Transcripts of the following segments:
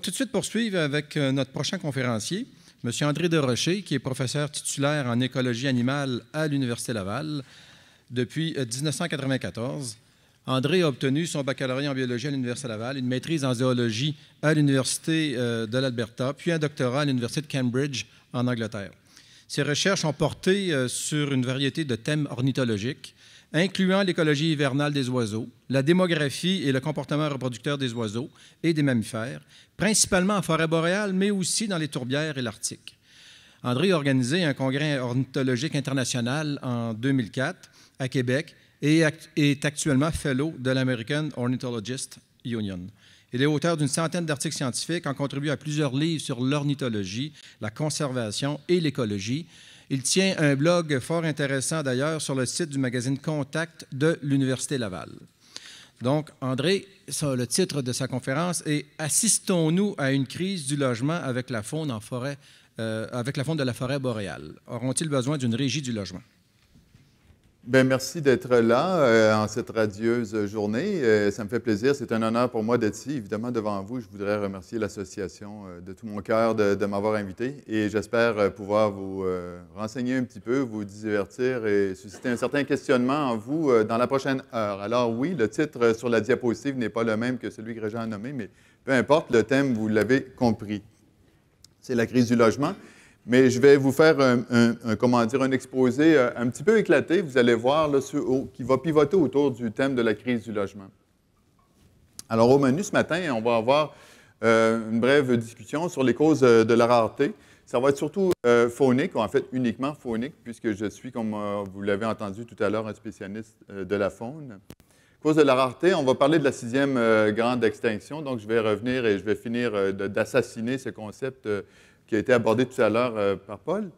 tout de suite poursuivre avec euh, notre prochain conférencier, M. André Rocher, qui est professeur titulaire en écologie animale à l'Université Laval depuis 1994. Euh, André a obtenu son baccalauréat en biologie à l'Université Laval, une maîtrise en zoologie à l'Université euh, de l'Alberta, puis un doctorat à l'Université de Cambridge en Angleterre. Ses recherches ont porté sur une variété de thèmes ornithologiques, incluant l'écologie hivernale des oiseaux, la démographie et le comportement reproducteur des oiseaux et des mammifères, principalement en forêt boréale, mais aussi dans les tourbières et l'Arctique. André a organisé un congrès ornithologique international en 2004 à Québec et est actuellement fellow de l'American Ornithologist Union. Il est auteur d'une centaine d'articles scientifiques, en contribue à plusieurs livres sur l'ornithologie, la conservation et l'écologie, il tient un blog fort intéressant d'ailleurs sur le site du magazine Contact de l'Université Laval. Donc, André, le titre de sa conférence est Assistons-nous à une crise du logement avec la faune en forêt, euh, avec la faune de la forêt boréale. Auront-ils besoin d'une régie du logement? Ben, merci d'être là euh, en cette radieuse journée. Euh, ça me fait plaisir. C'est un honneur pour moi d'être ici. Évidemment, devant vous, je voudrais remercier l'association euh, de tout mon cœur de, m'avoir invité et j'espère pouvoir vous renseigner un petit peu, vous divertir et susciter un certain questionnement en vous dans la prochaine heure. Alors oui, le titre sur la diapositive n'est pas le même que celui que Réjean a nommé, mais peu importe, le thème, vous l'avez compris. C'est la crise du logement. Mais je vais vous faire un, comment dire, un exposé euh, un petit peu éclaté, vous allez voir, qui va pivoter autour du thème de la crise du logement. Alors, au menu ce matin, on va avoir euh, une brève discussion sur les causes euh, de la rareté. Ça va être surtout faunique, phonique, en fait uniquement faunique, puisque je suis, comme vous l'avez entendu tout à l'heure, un spécialiste de la faune. Cause de la rareté, on va parler de la sixième grande extinction, donc je vais revenir et je vais finir d'assassiner ce concept qui a été abordé tout à l'heure euh, par Paul.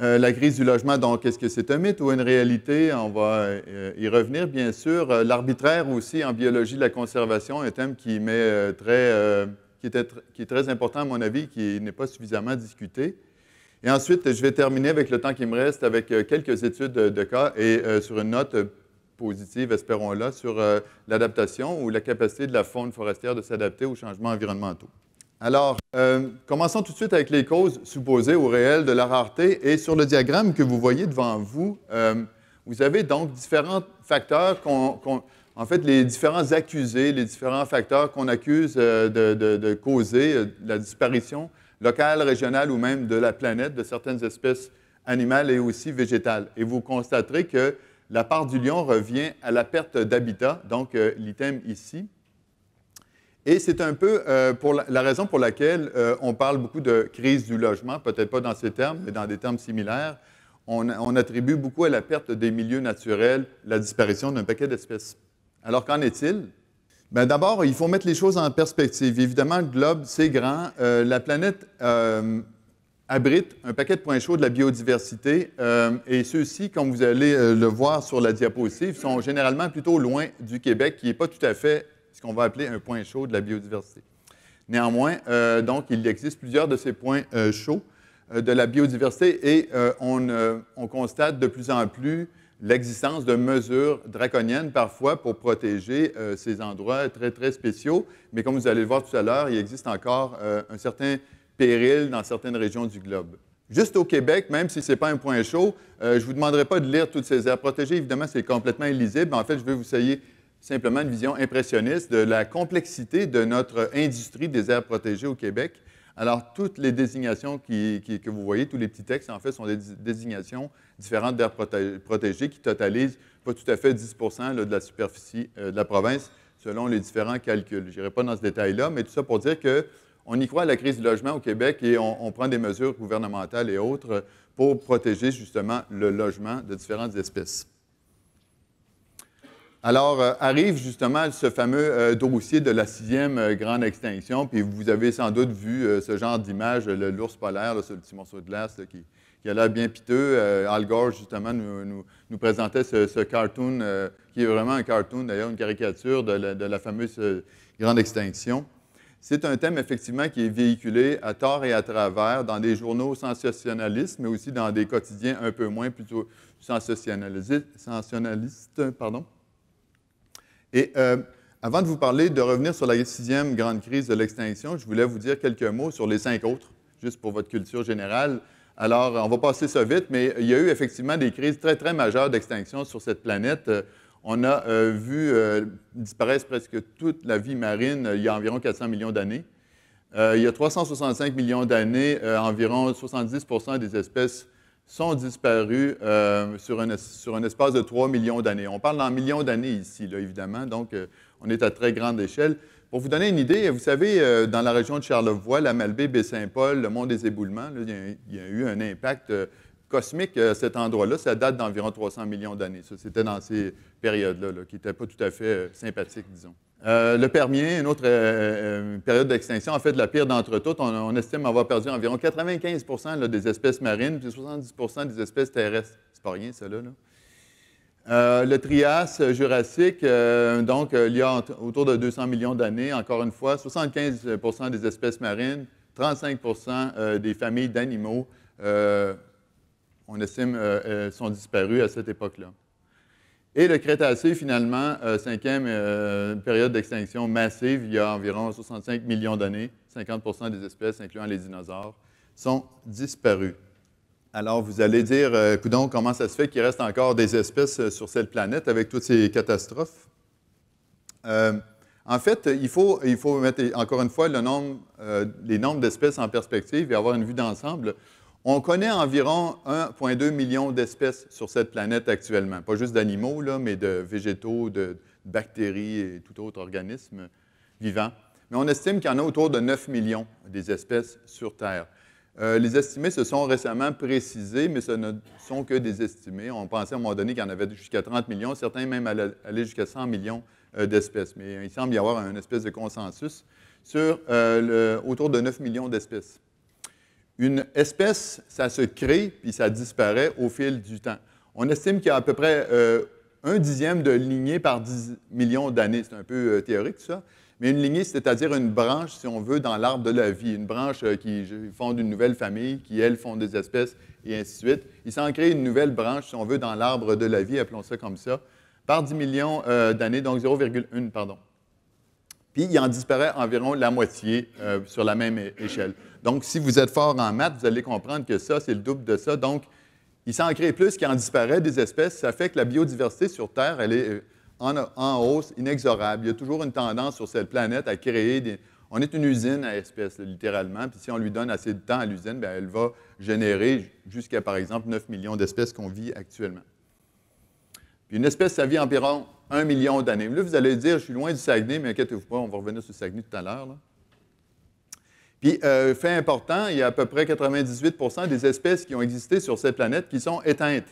Euh, la crise du logement, donc, est-ce que c'est un mythe ou une réalité? On va euh, y revenir, bien sûr. L'arbitraire aussi en biologie de la conservation, un thème qui, met, très, qui, qui, est très important, à mon avis, qui n'est pas suffisamment discuté. Et ensuite, je vais terminer avec le temps qui me reste avec quelques études de cas et sur une note positive, espérons-la, sur l'adaptation ou la capacité de la faune forestière de s'adapter aux changements environnementaux. Alors, euh, commençons tout de suite avec les causes supposées au réel de la rareté. Et sur le diagramme que vous voyez devant vous, euh, vous avez donc différents facteurs, en fait, les différents accusés, les différents facteurs qu'on accuse euh, de, de, causer la disparition locale, régionale ou même de la planète de certaines espèces animales et aussi végétales. Et vous constaterez que la part du lion revient à la perte d'habitat, donc l'item ici. Et c'est un peu euh, la, raison pour laquelle euh, on parle beaucoup de crise du logement, peut-être pas dans ces termes, mais dans des termes similaires. On, attribue beaucoup à la perte des milieux naturels la disparition d'un paquet d'espèces. Alors qu'en est-il? Ben, d'abord, il faut mettre les choses en perspective. Évidemment, le globe, c'est grand. Euh, la planète abrite un paquet de points chauds de la biodiversité. et ceux-ci, comme vous allez le voir sur la diapositive, sont généralement plutôt loin du Québec, qui n'est pas tout à fait ce qu'on va appeler un point chaud de la biodiversité. Néanmoins, euh, donc, il existe plusieurs de ces points euh, chauds euh, de la biodiversité et on, constate de plus en plus l'existence de mesures draconiennes parfois pour protéger ces endroits très, très spéciaux. Mais comme vous allez le voir tout à l'heure, il existe encore un certain péril dans certaines régions du globe. Juste au Québec, même si ce n'est pas un point chaud, je ne vous demanderai pas de lire toutes ces aires protégées. Évidemment, c'est complètement illisible. En fait, je vais vous essayer simplement une vision impressionniste de la complexité de notre industrie des aires protégées au Québec. Alors, toutes les désignations que vous voyez, tous les petits textes, en fait, sont des désignations différentes d'aires protégées qui totalisent pas tout à fait 10 de la superficie euh, de la province selon les différents calculs. Je n'irai pas dans ce détail-là, mais tout ça pour dire qu'on y croit à la crise du logement au Québec et on prend des mesures gouvernementales et autres pour protéger justement le logement de différentes espèces. Alors, euh, arrive justement ce fameux euh, dossier de la sixième euh, grande extinction, puis vous avez sans doute vu ce genre d'image, l'ours polaire, ce le petit morceau de glace qui, a l'air bien piteux. Al Gore, justement, nous, présentait ce, cartoon, qui est vraiment un cartoon, d'ailleurs, une caricature de la, de la fameuse grande extinction. C'est un thème, effectivement, qui est véhiculé à tort et à travers dans des journaux sensationnalistes, mais aussi dans des quotidiens un peu moins plutôt sensationnalistes, pardon. Et euh, avant de vous parler, de revenir sur la sixième grande crise de l'extinction, je voulais vous dire quelques mots sur les cinq autres, juste pour votre culture générale. Alors, on va passer ça vite, mais il y a eu effectivement des crises très, très majeures d'extinction sur cette planète. On a euh, vu euh, disparaître presque toute la vie marine il y a environ 400 millions d'années. il y a 365 millions d'années, environ 70 des espèces sont disparus euh, sur, un, espace de 3 millions d'années. On parle en millions d'années ici, là, évidemment, donc euh, on est à très grande échelle. Pour vous donner une idée, vous savez, euh, dans la région de Charlevoix, la Malbaie, Baie-Saint-Paul, le mont des éboulements, il, y a, eu un impact cosmique, euh, cet endroit-là, ça date d'environ 300 millions d'années. C'était dans ces périodes-là, qui n'étaient pas tout à fait euh, sympathiques, disons. Euh, le Permien, une autre période d'extinction, en fait, la pire d'entre toutes, on, estime avoir perdu environ 95 des espèces marines puis 70 des espèces terrestres. C'est pas rien, cela. le Trias jurassique, donc, il y a autour de 200 millions d'années, encore une fois, 75 des espèces marines, 35 des familles d'animaux, on estime, euh, euh, sont disparus à cette époque-là. Et le Crétacé, finalement, euh, cinquième période d'extinction massive, il y a environ 65 millions d'années, 50 des espèces, incluant les dinosaures, sont disparues. Alors, vous allez dire, coudon, comment ça se fait qu'il reste encore des espèces sur cette planète avec toutes ces catastrophes? en fait, il faut, il mettre encore une fois les nombres d'espèces en perspective et avoir une vue d'ensemble. On connaît environ 1,2 million d'espèces sur cette planète actuellement, pas juste d'animaux, mais de végétaux, de bactéries et tout autre organisme vivant. Mais on estime qu'il y en a autour de 9 millions des espèces sur Terre. Euh, les estimés se sont récemment précisés, mais ce ne sont que des estimés. On pensait à un moment donné qu'il y en avait jusqu'à 30 millions, certains même allaient jusqu'à 100 millions euh, d'espèces. Mais il semble y avoir un espèce de consensus sur euh, autour de 9 millions d'espèces. Une espèce, ça se crée puis ça disparaît au fil du temps. On estime qu'il y a à peu près euh, un dixième de lignée par 10 millions d'années. C'est un peu euh, théorique, ça. Mais une lignée, c'est-à-dire une branche, si on veut, dans l'arbre de la vie. Une branche euh, qui fonde une nouvelle famille, qui, elle, fonde des espèces, et ainsi de suite. Il s'en crée une nouvelle branche, si on veut, dans l'arbre de la vie, appelons ça comme ça, par 10 millions d'années, donc 0,1, pardon. Puis il en disparaît environ la moitié sur la même échelle. Donc, si vous êtes fort en maths, vous allez comprendre que ça, c'est le double de ça. Donc, il s'en crée plus qu'il en disparaît des espèces. Ça fait que la biodiversité sur Terre, elle est euh, en, hausse, inexorable. Il y a toujours une tendance sur cette planète à créer des... On est une usine à espèces, littéralement. Puis si on lui donne assez de temps à l'usine, ben, elle va générer jusqu'à, par exemple, 9 millions d'espèces qu'on vit actuellement. Puis une espèce, ça vit environ 1 million d'années. Là, vous allez dire, je suis loin du Saguenay, mais inquiétez-vous pas, on va revenir sur le Saguenay tout à l'heure. Puis, euh, fait important, il y a à peu près 98 des espèces qui ont existé sur cette planète qui sont éteintes.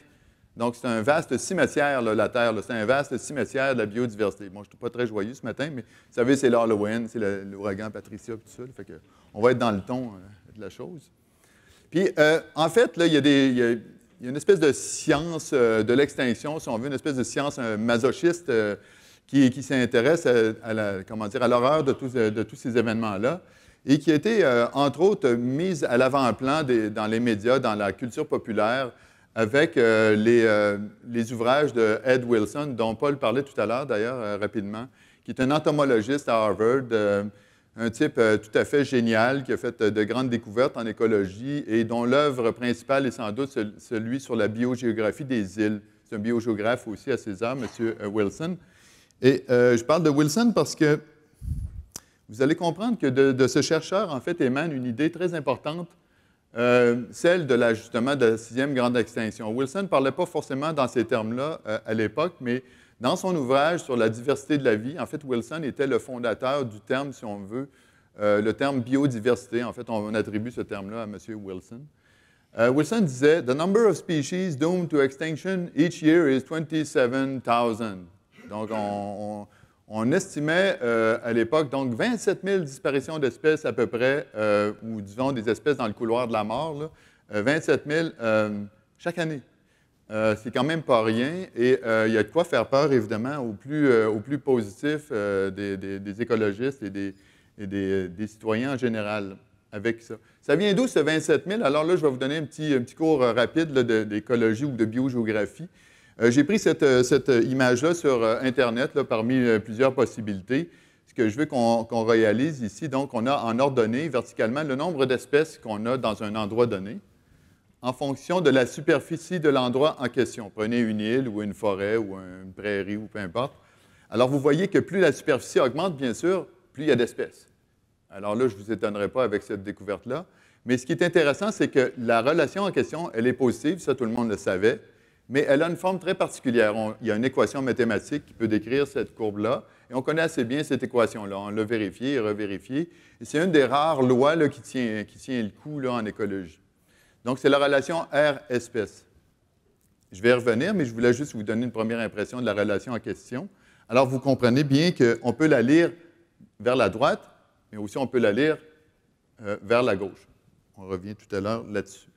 Donc, c'est un vaste cimetière, la Terre. C'est un vaste cimetière de la biodiversité. Bon, je ne suis pas très joyeux ce matin, mais vous savez, c'est l'Halloween, c'est l'ouragan Patricia, tout ça. fait on va être dans le ton euh, de la chose. Puis, euh, en fait, là, il y, a une espèce de science de l'extinction, si on veut, une espèce de science masochiste qui, s'intéresse à, à l'horreur de tous ces événements-là et qui a été, euh, entre autres, mise à l'avant-plan dans les médias, dans la culture populaire, avec euh, les, euh, les, ouvrages de Ed Wilson, dont Paul parlait tout à l'heure, d'ailleurs, rapidement, qui est un entomologiste à Harvard, un type tout à fait génial, qui a fait de grandes découvertes en écologie et dont l'œuvre principale est sans doute celui sur la biogéographie des îles. C'est un biogéographe aussi à César, M. Wilson. Et je parle de Wilson parce que vous allez comprendre que de, ce chercheur, en fait, émane une idée très importante, euh, celle de l'ajustement de la sixième grande extinction. Wilson ne parlait pas forcément dans ces termes-là euh, à l'époque, mais dans son ouvrage sur la diversité de la vie, en fait, Wilson était le fondateur du terme, si on veut, euh, le terme biodiversité. En fait, on, attribue ce terme-là à M. Wilson. Wilson disait The number of species doomed to extinction each year is 27,000. Donc, on, on estimait euh, à l'époque donc 27 000 disparitions d'espèces à peu près, euh, ou disons des espèces dans le couloir de la mort, 27 000 euh, chaque année. c'est quand même pas rien et il y a de quoi faire peur évidemment aux plus, positifs des, écologistes et, des, citoyens en général avec ça. Ça vient d'où ce 27 000? Alors là, je vais vous donner un petit, un petit cours rapide d'écologie ou de biogéographie. Euh, j'ai pris cette, euh, euh, image-là sur Internet parmi plusieurs possibilités. Ce que je veux qu'on réalise ici, donc, on a en ordonnée verticalement le nombre d'espèces qu'on a dans un endroit donné en fonction de la superficie de l'endroit en question. Prenez une île ou une forêt ou une prairie ou peu importe. Alors, vous voyez que plus la superficie augmente, bien sûr, plus il y a d'espèces. Alors là, je ne vous étonnerai pas avec cette découverte-là. Mais ce qui est intéressant, c'est que la relation en question, elle est positive, ça tout le monde le savait mais elle a une forme très particulière. il y a une équation mathématique qui peut décrire cette courbe-là, et on connaît assez bien cette équation-là. On l'a vérifiée et revérifiée. Et c'est une des rares lois qui, tient, qui tient le coup en écologie. Donc, c'est la relation R-espèce. Je vais y revenir, mais je voulais juste vous donner une première impression de la relation en question. Alors, vous comprenez bien qu'on peut la lire vers la droite, mais aussi on peut la lire euh, vers la gauche. On revient tout à l'heure là-dessus.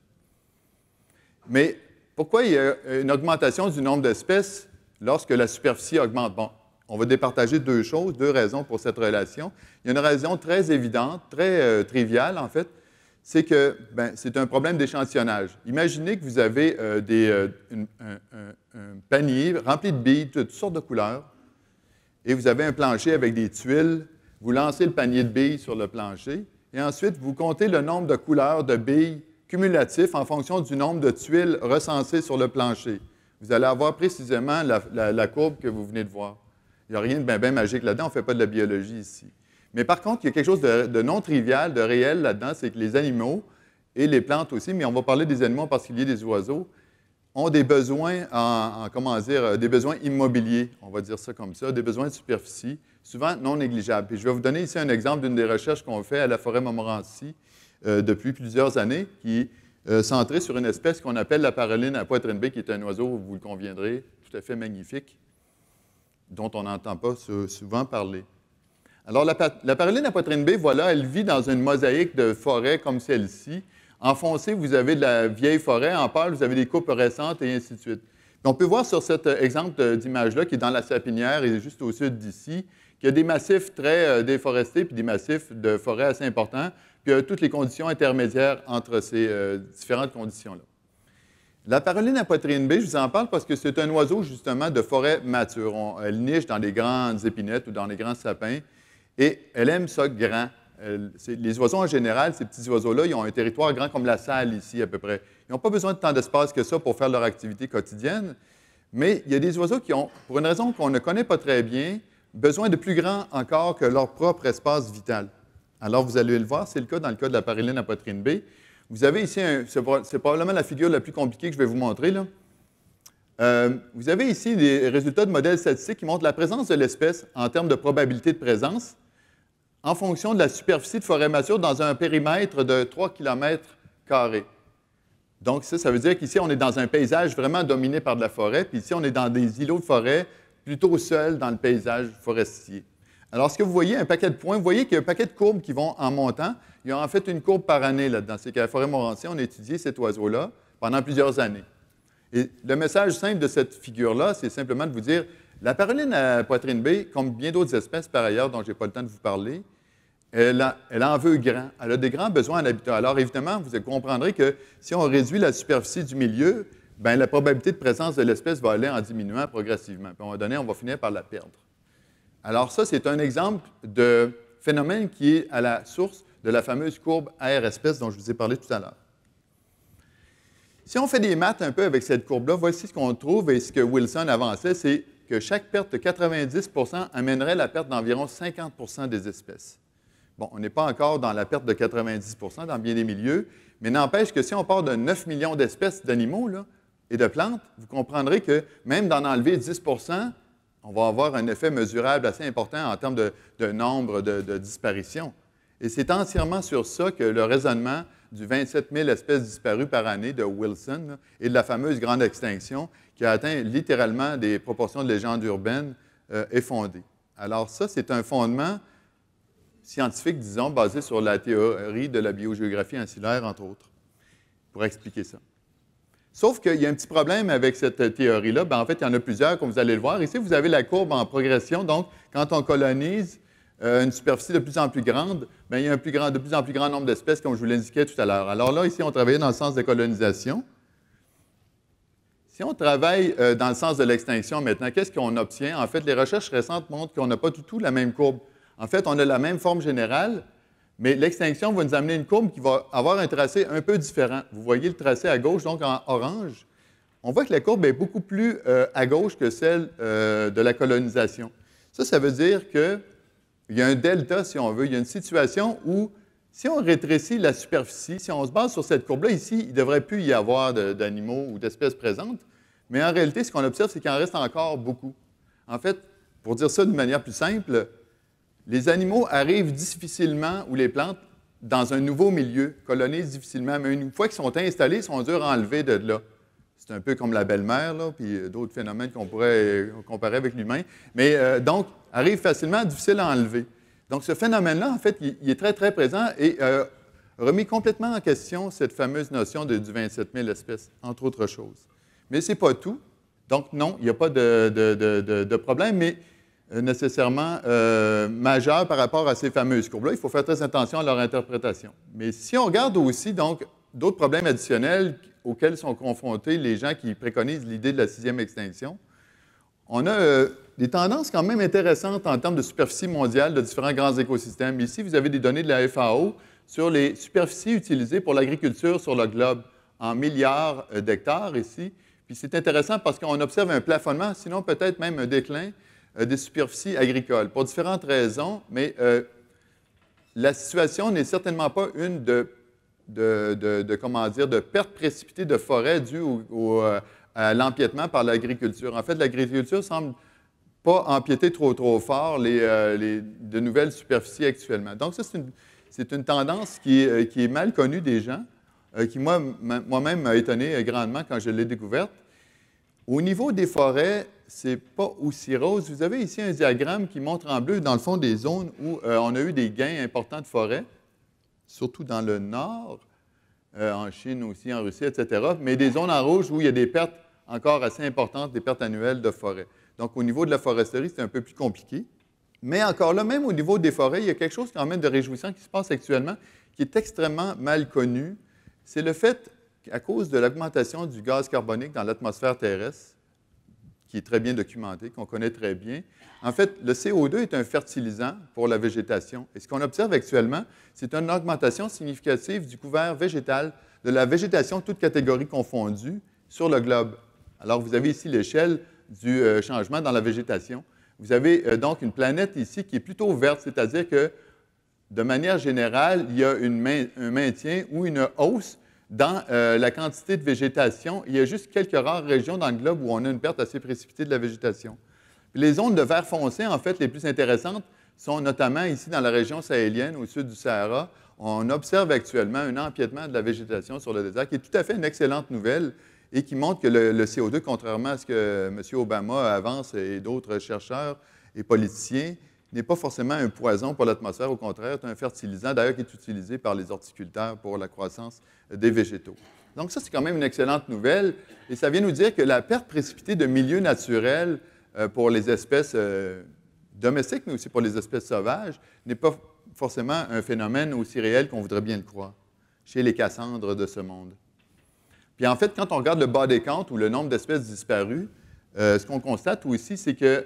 Mais pourquoi il y a une augmentation du nombre d'espèces lorsque la superficie augmente? Bon, on va départager deux choses, deux raisons pour cette relation. Il y a une raison très évidente, très euh, triviale en fait, c'est que ben, c'est un problème d'échantillonnage. Imaginez que vous avez euh, des, euh, un, panier rempli de billes, toutes sortes de couleurs, et vous avez un plancher avec des tuiles. Vous lancez le panier de billes sur le plancher, et ensuite vous comptez le nombre de couleurs de billes cumulatif en fonction du nombre de tuiles recensées sur le plancher. Vous allez avoir précisément la, courbe que vous venez de voir. Il n'y a rien de bien, magique là-dedans, on ne fait pas de la biologie ici. Mais par contre, il y a quelque chose de, non trivial, de réel là-dedans, c'est que les animaux et les plantes aussi, mais on va parler des animaux parce qu'il y a des oiseaux, ont des besoins, comment dire, euh, des besoins immobiliers, on va dire ça comme ça, des besoins de superficie, souvent non négligeables. Et je vais vous donner ici un exemple d'une des recherches qu'on fait à la forêt Montmorency, euh, depuis plusieurs années, qui est euh, centré sur une espèce qu'on appelle la paroline à poitrine B, qui est un oiseau, vous le conviendrez, tout à fait magnifique, dont on n'entend pas souvent parler. Alors, la, paroline à poitrine B, voilà, elle vit dans une mosaïque de forêts comme celle-ci. En foncé, vous avez de la vieille forêt, en pâle, vous avez des coupes récentes, et ainsi de suite. on peut voir sur cet euh, exemple d'image-là, qui est dans la sapinière et juste au sud d'ici, qu'il y a des massifs très déforestés puis des massifs de forêts assez importants puis toutes les conditions intermédiaires entre ces euh, différentes conditions-là. La paroline à poitrine B, je vous en parle parce que c'est un oiseau justement de forêt mature. elle niche dans les grandes épinettes ou dans les grands sapins et elle aime ça grand. les oiseaux en général, ces petits oiseaux-là, ils ont un territoire grand comme la salle ici à peu près. Ils n'ont pas besoin de tant d'espace que ça pour faire leur activité quotidienne, mais il y a des oiseaux qui ont, pour une raison qu'on ne connaît pas très bien, besoin de plus grand encore que leur propre espace vital. Alors, vous allez le voir, c'est le cas dans le cas de la paréline à poitrine B. Vous avez ici, c'est probablement la figure la plus compliquée que je vais vous montrer. Là. Euh, vous avez ici des résultats de modèles statistiques qui montrent la présence de l'espèce en termes de probabilité de présence en fonction de la superficie de forêt mature dans un périmètre de 3 km. Donc, ça, ça veut dire qu'ici, on est dans un paysage vraiment dominé par de la forêt, puis ici, on est dans des îlots de forêt plutôt seuls dans le paysage forestier. Alors, ce que vous voyez, un paquet de points, vous voyez qu'il y a un paquet de courbes qui vont en montant. Il y a en fait une courbe par année là-dedans. C'est qu'à la forêt on a étudié cet oiseau-là pendant plusieurs années. Et le message simple de cette figure-là, c'est simplement de vous dire, la paroline à poitrine B, comme bien d'autres espèces par ailleurs dont je n'ai pas le temps de vous parler, elle, a, en veut grand. Elle a des grands besoins en habitat. Alors, évidemment, vous comprendrez que si on réduit la superficie du milieu, bien, la probabilité de présence de l'espèce va aller en diminuant progressivement. Puis, à un moment donné, on va finir par la perdre. Alors ça, c'est un exemple de phénomène qui est à la source de la fameuse courbe ar espèce dont je vous ai parlé tout à l'heure. Si on fait des maths un peu avec cette courbe-là, voici ce qu'on trouve et ce que Wilson avançait, c'est que chaque perte de 90 amènerait la perte d'environ 50 des espèces. Bon, on n'est pas encore dans la perte de 90 dans bien des milieux, mais n'empêche que si on part de 9 millions d'espèces d'animaux et de plantes, vous comprendrez que même d'en enlever 10 on va avoir un effet mesurable assez important en termes de, nombre de, disparitions. Et c'est entièrement sur ça que le raisonnement du 27 000 espèces disparues par année de Wilson et de la fameuse grande extinction qui a atteint littéralement des proportions de légendes urbaines est euh, fondé. Alors ça, c'est un fondement scientifique, disons, basé sur la théorie de la biogéographie insulaire, entre autres, pour expliquer ça. Sauf qu'il y a un petit problème avec cette théorie-là. Ben, en fait, il y en a plusieurs, comme vous allez le voir. Ici, vous avez la courbe en progression. Donc, quand on colonise euh, une superficie de plus en plus grande, ben, il y a un de plus en plus grand nombre d'espèces, comme je vous l'indiquais tout à l'heure. Alors là, ici, on travaillait dans le sens de colonisation. Si on travaille euh, dans le sens de l'extinction maintenant, qu'est-ce qu'on obtient? En fait, les recherches récentes montrent qu'on n'a pas du tout la même courbe. En fait, on a la même forme générale, mais l'extinction va nous amener une courbe qui va avoir un tracé un peu différent. Vous voyez le tracé à gauche, donc en orange. On voit que la courbe est beaucoup plus euh, à gauche que celle euh, de la colonisation. Ça, ça veut dire qu'il y a un delta, si on veut. Il y a une situation où, si on rétrécit la superficie, si on se base sur cette courbe-là, ici, il ne devrait plus y avoir d'animaux ou d'espèces présentes. Mais en réalité, ce qu'on observe, c'est qu'il en reste encore beaucoup. En fait, pour dire ça d'une manière plus simple, les animaux arrivent difficilement, ou les plantes, dans un nouveau milieu, colonisent difficilement, mais une fois qu'ils sont installés, ils sont durs à enlever de là. C'est un peu comme la belle-mère, puis euh, d'autres phénomènes qu'on pourrait euh, comparer avec l'humain. Mais euh, donc, arrive facilement, difficile à enlever. Donc, ce phénomène-là, en fait, il, est très, très présent et remet complètement en question cette fameuse notion de, du 27 000 espèces, entre autres choses. Mais ce n'est pas tout. Donc, non, il n'y a pas de, de problème, mais euh, nécessairement euh, par rapport à ces fameuses courbes-là. Il faut faire très attention à leur interprétation. Mais si on regarde aussi donc d'autres problèmes additionnels auxquels sont confrontés les gens qui préconisent l'idée de la sixième extinction, on a euh, des tendances quand même intéressantes en termes de superficie mondiale de différents grands écosystèmes. Ici, vous avez des données de la FAO sur les superficies utilisées pour l'agriculture sur le globe en milliards euh, d'hectares ici. Puis c'est intéressant parce qu'on observe un plafonnement, sinon peut-être même un déclin euh, des superficies agricoles, pour différentes raisons, mais euh, la situation n'est certainement pas une de, de, de, comment dire, de perte précipitée de forêt due au, euh, à l'empiètement par l'agriculture. En fait, l'agriculture semble pas empiéter trop, trop fort les, de nouvelles superficies actuellement. Donc, ça, c'est une, tendance qui, est mal connue des gens, qui, moi-même, m'a étonné grandement quand je l'ai découverte. Au niveau des forêts, c'est pas aussi rose. Vous avez ici un diagramme qui montre en bleu, dans le fond, des zones où euh, on a eu des gains importants de forêt, surtout dans le nord, euh, en Chine aussi, en Russie, etc., mais des zones en rouge où il y a des pertes encore assez importantes, des pertes annuelles de forêt. Donc, au niveau de la foresterie, c'est un peu plus compliqué. Mais encore là, même au niveau des forêts, il y a quelque chose qui même de réjouissant qui se passe actuellement, qui est extrêmement mal connu. C'est le fait, qu'à cause de l'augmentation du gaz carbonique dans l'atmosphère terrestre, qui est très bien documenté, qu'on connaît très bien. En fait, le CO2 est un fertilisant pour la végétation. Et ce qu'on observe actuellement, c'est une augmentation significative du couvert végétal de la végétation, toutes catégories confondues, sur le globe. Alors, vous avez ici l'échelle du euh, changement dans la végétation. Vous avez euh, donc une planète ici qui est plutôt verte, c'est-à-dire que, de manière générale, il y a un maintien ou une hausse dans euh, la quantité de végétation. Il y a juste quelques rares régions dans le globe où on a une perte assez précipitée de la végétation. les zones de vert foncé, en fait, les plus intéressantes sont notamment ici dans la région sahélienne, au sud du Sahara. On observe actuellement un empiètement de la végétation sur le désert, qui est tout à fait une excellente nouvelle et qui montre que le CO2, contrairement à ce que M. Obama avance et d'autres chercheurs et politiciens, n'est pas forcément un poison pour l'atmosphère, au contraire, c'est un fertilisant, d'ailleurs, qui est utilisé par les horticulteurs pour la croissance des végétaux. Donc ça, c'est quand même une excellente nouvelle, et ça vient nous dire que la perte précipitée de milieux naturels euh, pour les espèces euh, domestiques, mais aussi pour les espèces sauvages, n'est pas forcément un phénomène aussi réel qu'on voudrait bien le croire chez les cassandres de ce monde. Puis en fait, quand on regarde le bas des comptes ou le nombre d'espèces disparues, euh, ce qu'on constate aussi, c'est que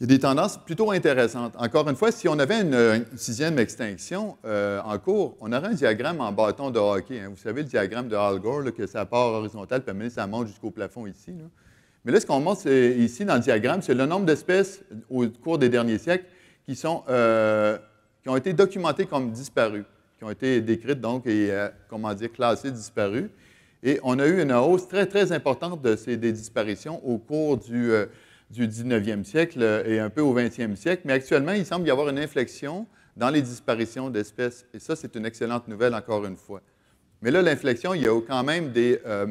il y a des tendances plutôt intéressantes. Encore une fois, si on avait une, euh, sixième extinction euh, en cours, on aurait un diagramme en bâton de hockey. Hein. Vous savez, le diagramme de Al Gore, que ça part horizontale, puis ça monte jusqu'au plafond ici. Mais là, ce qu'on montre ici dans le diagramme, c'est le nombre d'espèces au cours des derniers siècles qui, sont, euh, qui ont été documentées comme disparues, qui ont été décrites donc et, comment dire, classées disparues. Et on a eu une hausse très, très importante de ces, des disparitions au cours du du 19e siècle euh, et un peu au 20e siècle, mais actuellement, il semble y avoir une inflexion dans les disparitions d'espèces. Et ça, c'est une excellente nouvelle, encore une fois. Mais là, l'inflexion, il y a quand même des, euh,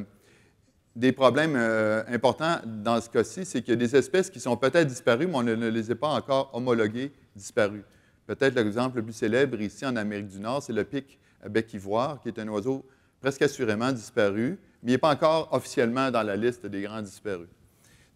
des problèmes euh, importants dans ce cas-ci, c'est qu'il y a des espèces qui sont peut-être disparues, mais on ne, les a pas encore homologuées disparues. Peut-être l'exemple le plus célèbre ici en Amérique du Nord, c'est le pic à bec ivoire, qui est un oiseau presque assurément disparu, mais il n'est pas encore officiellement dans la liste des grands disparus.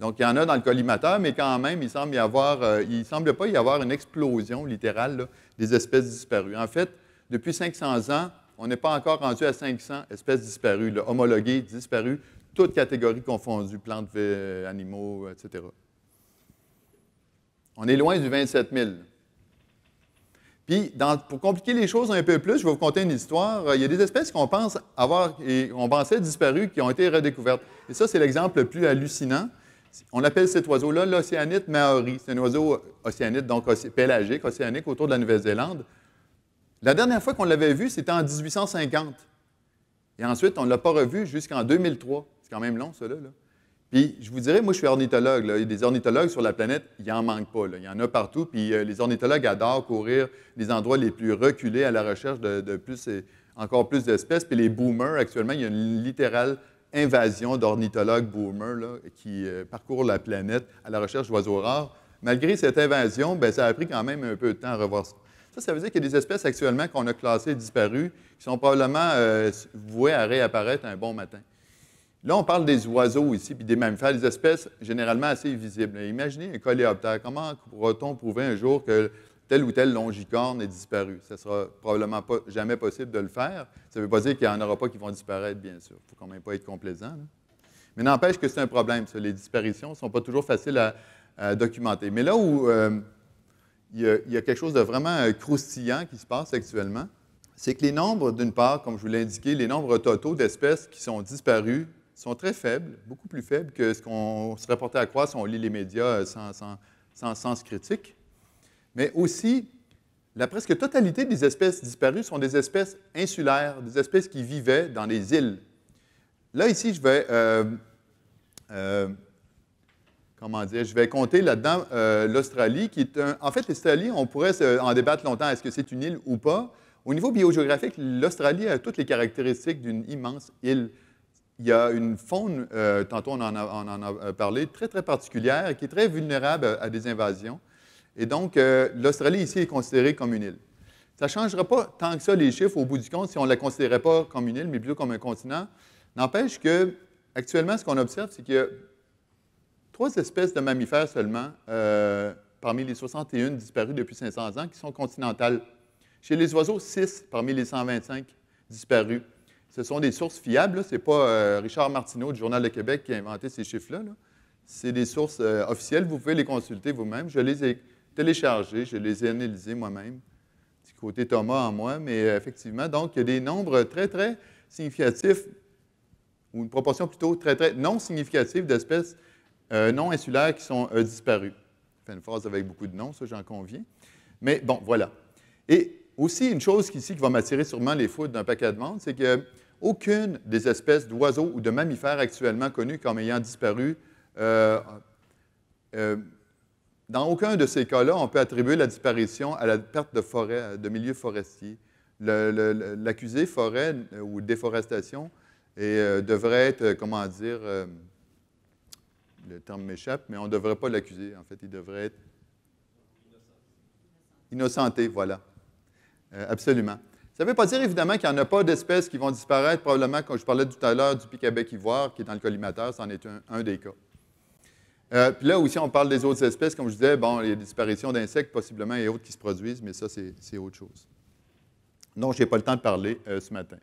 Donc, il y en a dans le collimateur, mais quand même, il semble euh, semble pas y avoir une explosion littérale des espèces disparues. En fait, depuis 500 ans, on n'est pas encore rendu à 500 espèces disparues, homologuées, disparues, toutes catégories confondues, plantes, animaux, etc. On est loin du 27 000. Puis, pour compliquer les choses un peu plus, je vais vous conter une histoire. Il y a des espèces qu'on pense avoir, on pensait disparues, qui ont été redécouvertes. Et ça, c'est l'exemple le plus hallucinant. On appelle cet oiseau-là l'océanite maori. C'est un oiseau océanite, donc pélagique, océanique, autour de la Nouvelle-Zélande. La dernière fois qu'on l'avait vu, c'était en 1850. Et ensuite, on ne l'a pas revu jusqu'en 2003. C'est quand même long, cela. Là. Puis, je vous dirais, moi, je suis ornithologue. Il y a des ornithologues sur la planète, il en manque pas. Il y en a partout. Puis, euh, les ornithologues adorent courir les endroits les plus reculés à la recherche de, plus et euh, encore plus d'espèces. Puis, les boomers, actuellement, il y a une littérale invasion d'ornithologues boomers qui euh, parcourent la planète à la recherche d'oiseaux rares. Malgré cette invasion, ben, ça a pris quand même un peu de temps à revoir ça. Ça, ça veut dire qu'il y a des espèces actuellement qu'on a classées disparues qui sont probablement euh, vouées à réapparaître un bon matin. Là, on parle des oiseaux ici, puis des mammifères, des espèces généralement assez visibles. Imaginez un coléoptère. Comment pourrait on prouver un jour que tel ou tel longicorne est disparu. Ce ne sera probablement jamais possible de le faire. Ça ne veut pas dire qu'il n'y en aura pas qui vont disparaître, bien sûr. Il ne faut quand même pas être complaisant. Mais n'empêche que c'est un problème. Les disparitions ne sont pas toujours faciles à, documenter. Mais là où euh, il, y a, quelque chose de vraiment euh, croustillant qui se passe actuellement, c'est que les nombres, d'une part, comme je vous l'ai indiqué, les nombres totaux d'espèces qui sont disparues sont très faibles, beaucoup plus faibles que ce qu'on serait porté à croire si on lit les médias euh, sans sens critique mais aussi la presque totalité des espèces disparues sont des espèces insulaires, des espèces qui vivaient dans les îles. Là, ici, je vais, euh, euh, comment je vais compter là-dedans euh, l'Australie, qui est En fait, l'Australie, on pourrait en débattre longtemps, est-ce que c'est une île ou pas? Au niveau biogéographique, l'Australie a toutes les caractéristiques d'une immense île. Il y a une faune, tantôt on en, a, on en a parlé, très, très particulière, qui est très vulnérable à des invasions. Et donc, euh, l'Australie ici est considérée comme une île. Ça ne changera pas tant que ça les chiffres au bout du compte si on ne la considérait pas comme une île, mais plutôt comme un continent. N'empêche que actuellement, ce qu'on observe, c'est qu'il y a trois espèces de mammifères seulement euh, parmi les 61 disparues depuis 500 ans qui sont continentales. Chez les oiseaux, six parmi les 125 disparus. Ce sont des sources fiables. Ce n'est pas euh, Richard Martineau du Journal de Québec qui a inventé ces chiffres-là. C'est des sources officielles. Vous pouvez les consulter vous-même. Je les ai téléchargés, je les ai analysés moi-même, du côté Thomas en moi, mais euh, effectivement, donc il y a des nombres très, très significatifs, ou une proportion plutôt très, très non significative d'espèces euh, non insulaires qui sont euh, disparues. disparues. fais une phrase avec beaucoup de noms, ça j'en conviens. Mais bon, voilà. Et aussi, une chose ici qui va m'attirer sûrement les foudres d'un paquet de monde, c'est que aucune des espèces d'oiseaux ou de mammifères actuellement connues comme ayant disparu euh, dans aucun de ces cas-là, on peut attribuer la disparition à la perte de, forêt, de milieux forestier. L'accusé forêt euh, ou déforestation et, euh, devrait être, euh, comment dire, le terme m'échappe, mais on ne devrait pas l'accuser, en fait. Il devrait être innocenté, voilà. absolument. Ça ne veut pas dire, évidemment, qu'il n'y en a pas d'espèces qui vont disparaître. Probablement, quand je parlais tout à l'heure du pic à bec ivoire, qui est dans le collimateur, c'en est un des cas. Euh, puis là aussi, on parle des autres espèces. Comme je disais, bon, les disparitions d'insectes possiblement et autres qui se produisent, mais ça, c'est autre chose. Non, je n'ai pas le temps de parler euh, ce matin.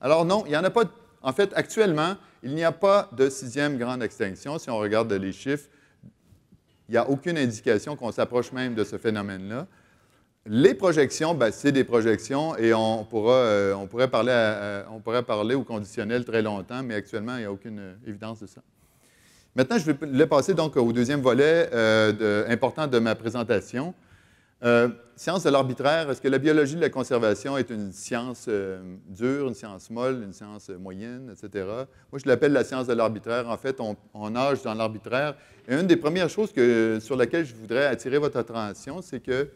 Alors non, il n'y en a pas. En fait, actuellement, il n'y a pas de sixième grande extinction. Si on regarde les chiffres, il n'y a aucune indication qu'on s'approche même de ce phénomène-là. Les projections, bien, c'est des projections et on, pourra, euh, on, pourrait parler on pourrait parler au conditionnel très longtemps, mais actuellement, il n'y a aucune évidence de ça. Maintenant, je vais passer donc au deuxième volet euh, important de ma présentation. Euh, science de l'arbitraire, est-ce que la biologie de la conservation est une science euh, dure, une science molle, une science moyenne, etc.? Moi, je l'appelle la science de l'arbitraire. En fait, on, nage dans l'arbitraire. Et une des premières choses sur laquelle je voudrais attirer votre attention, c'est que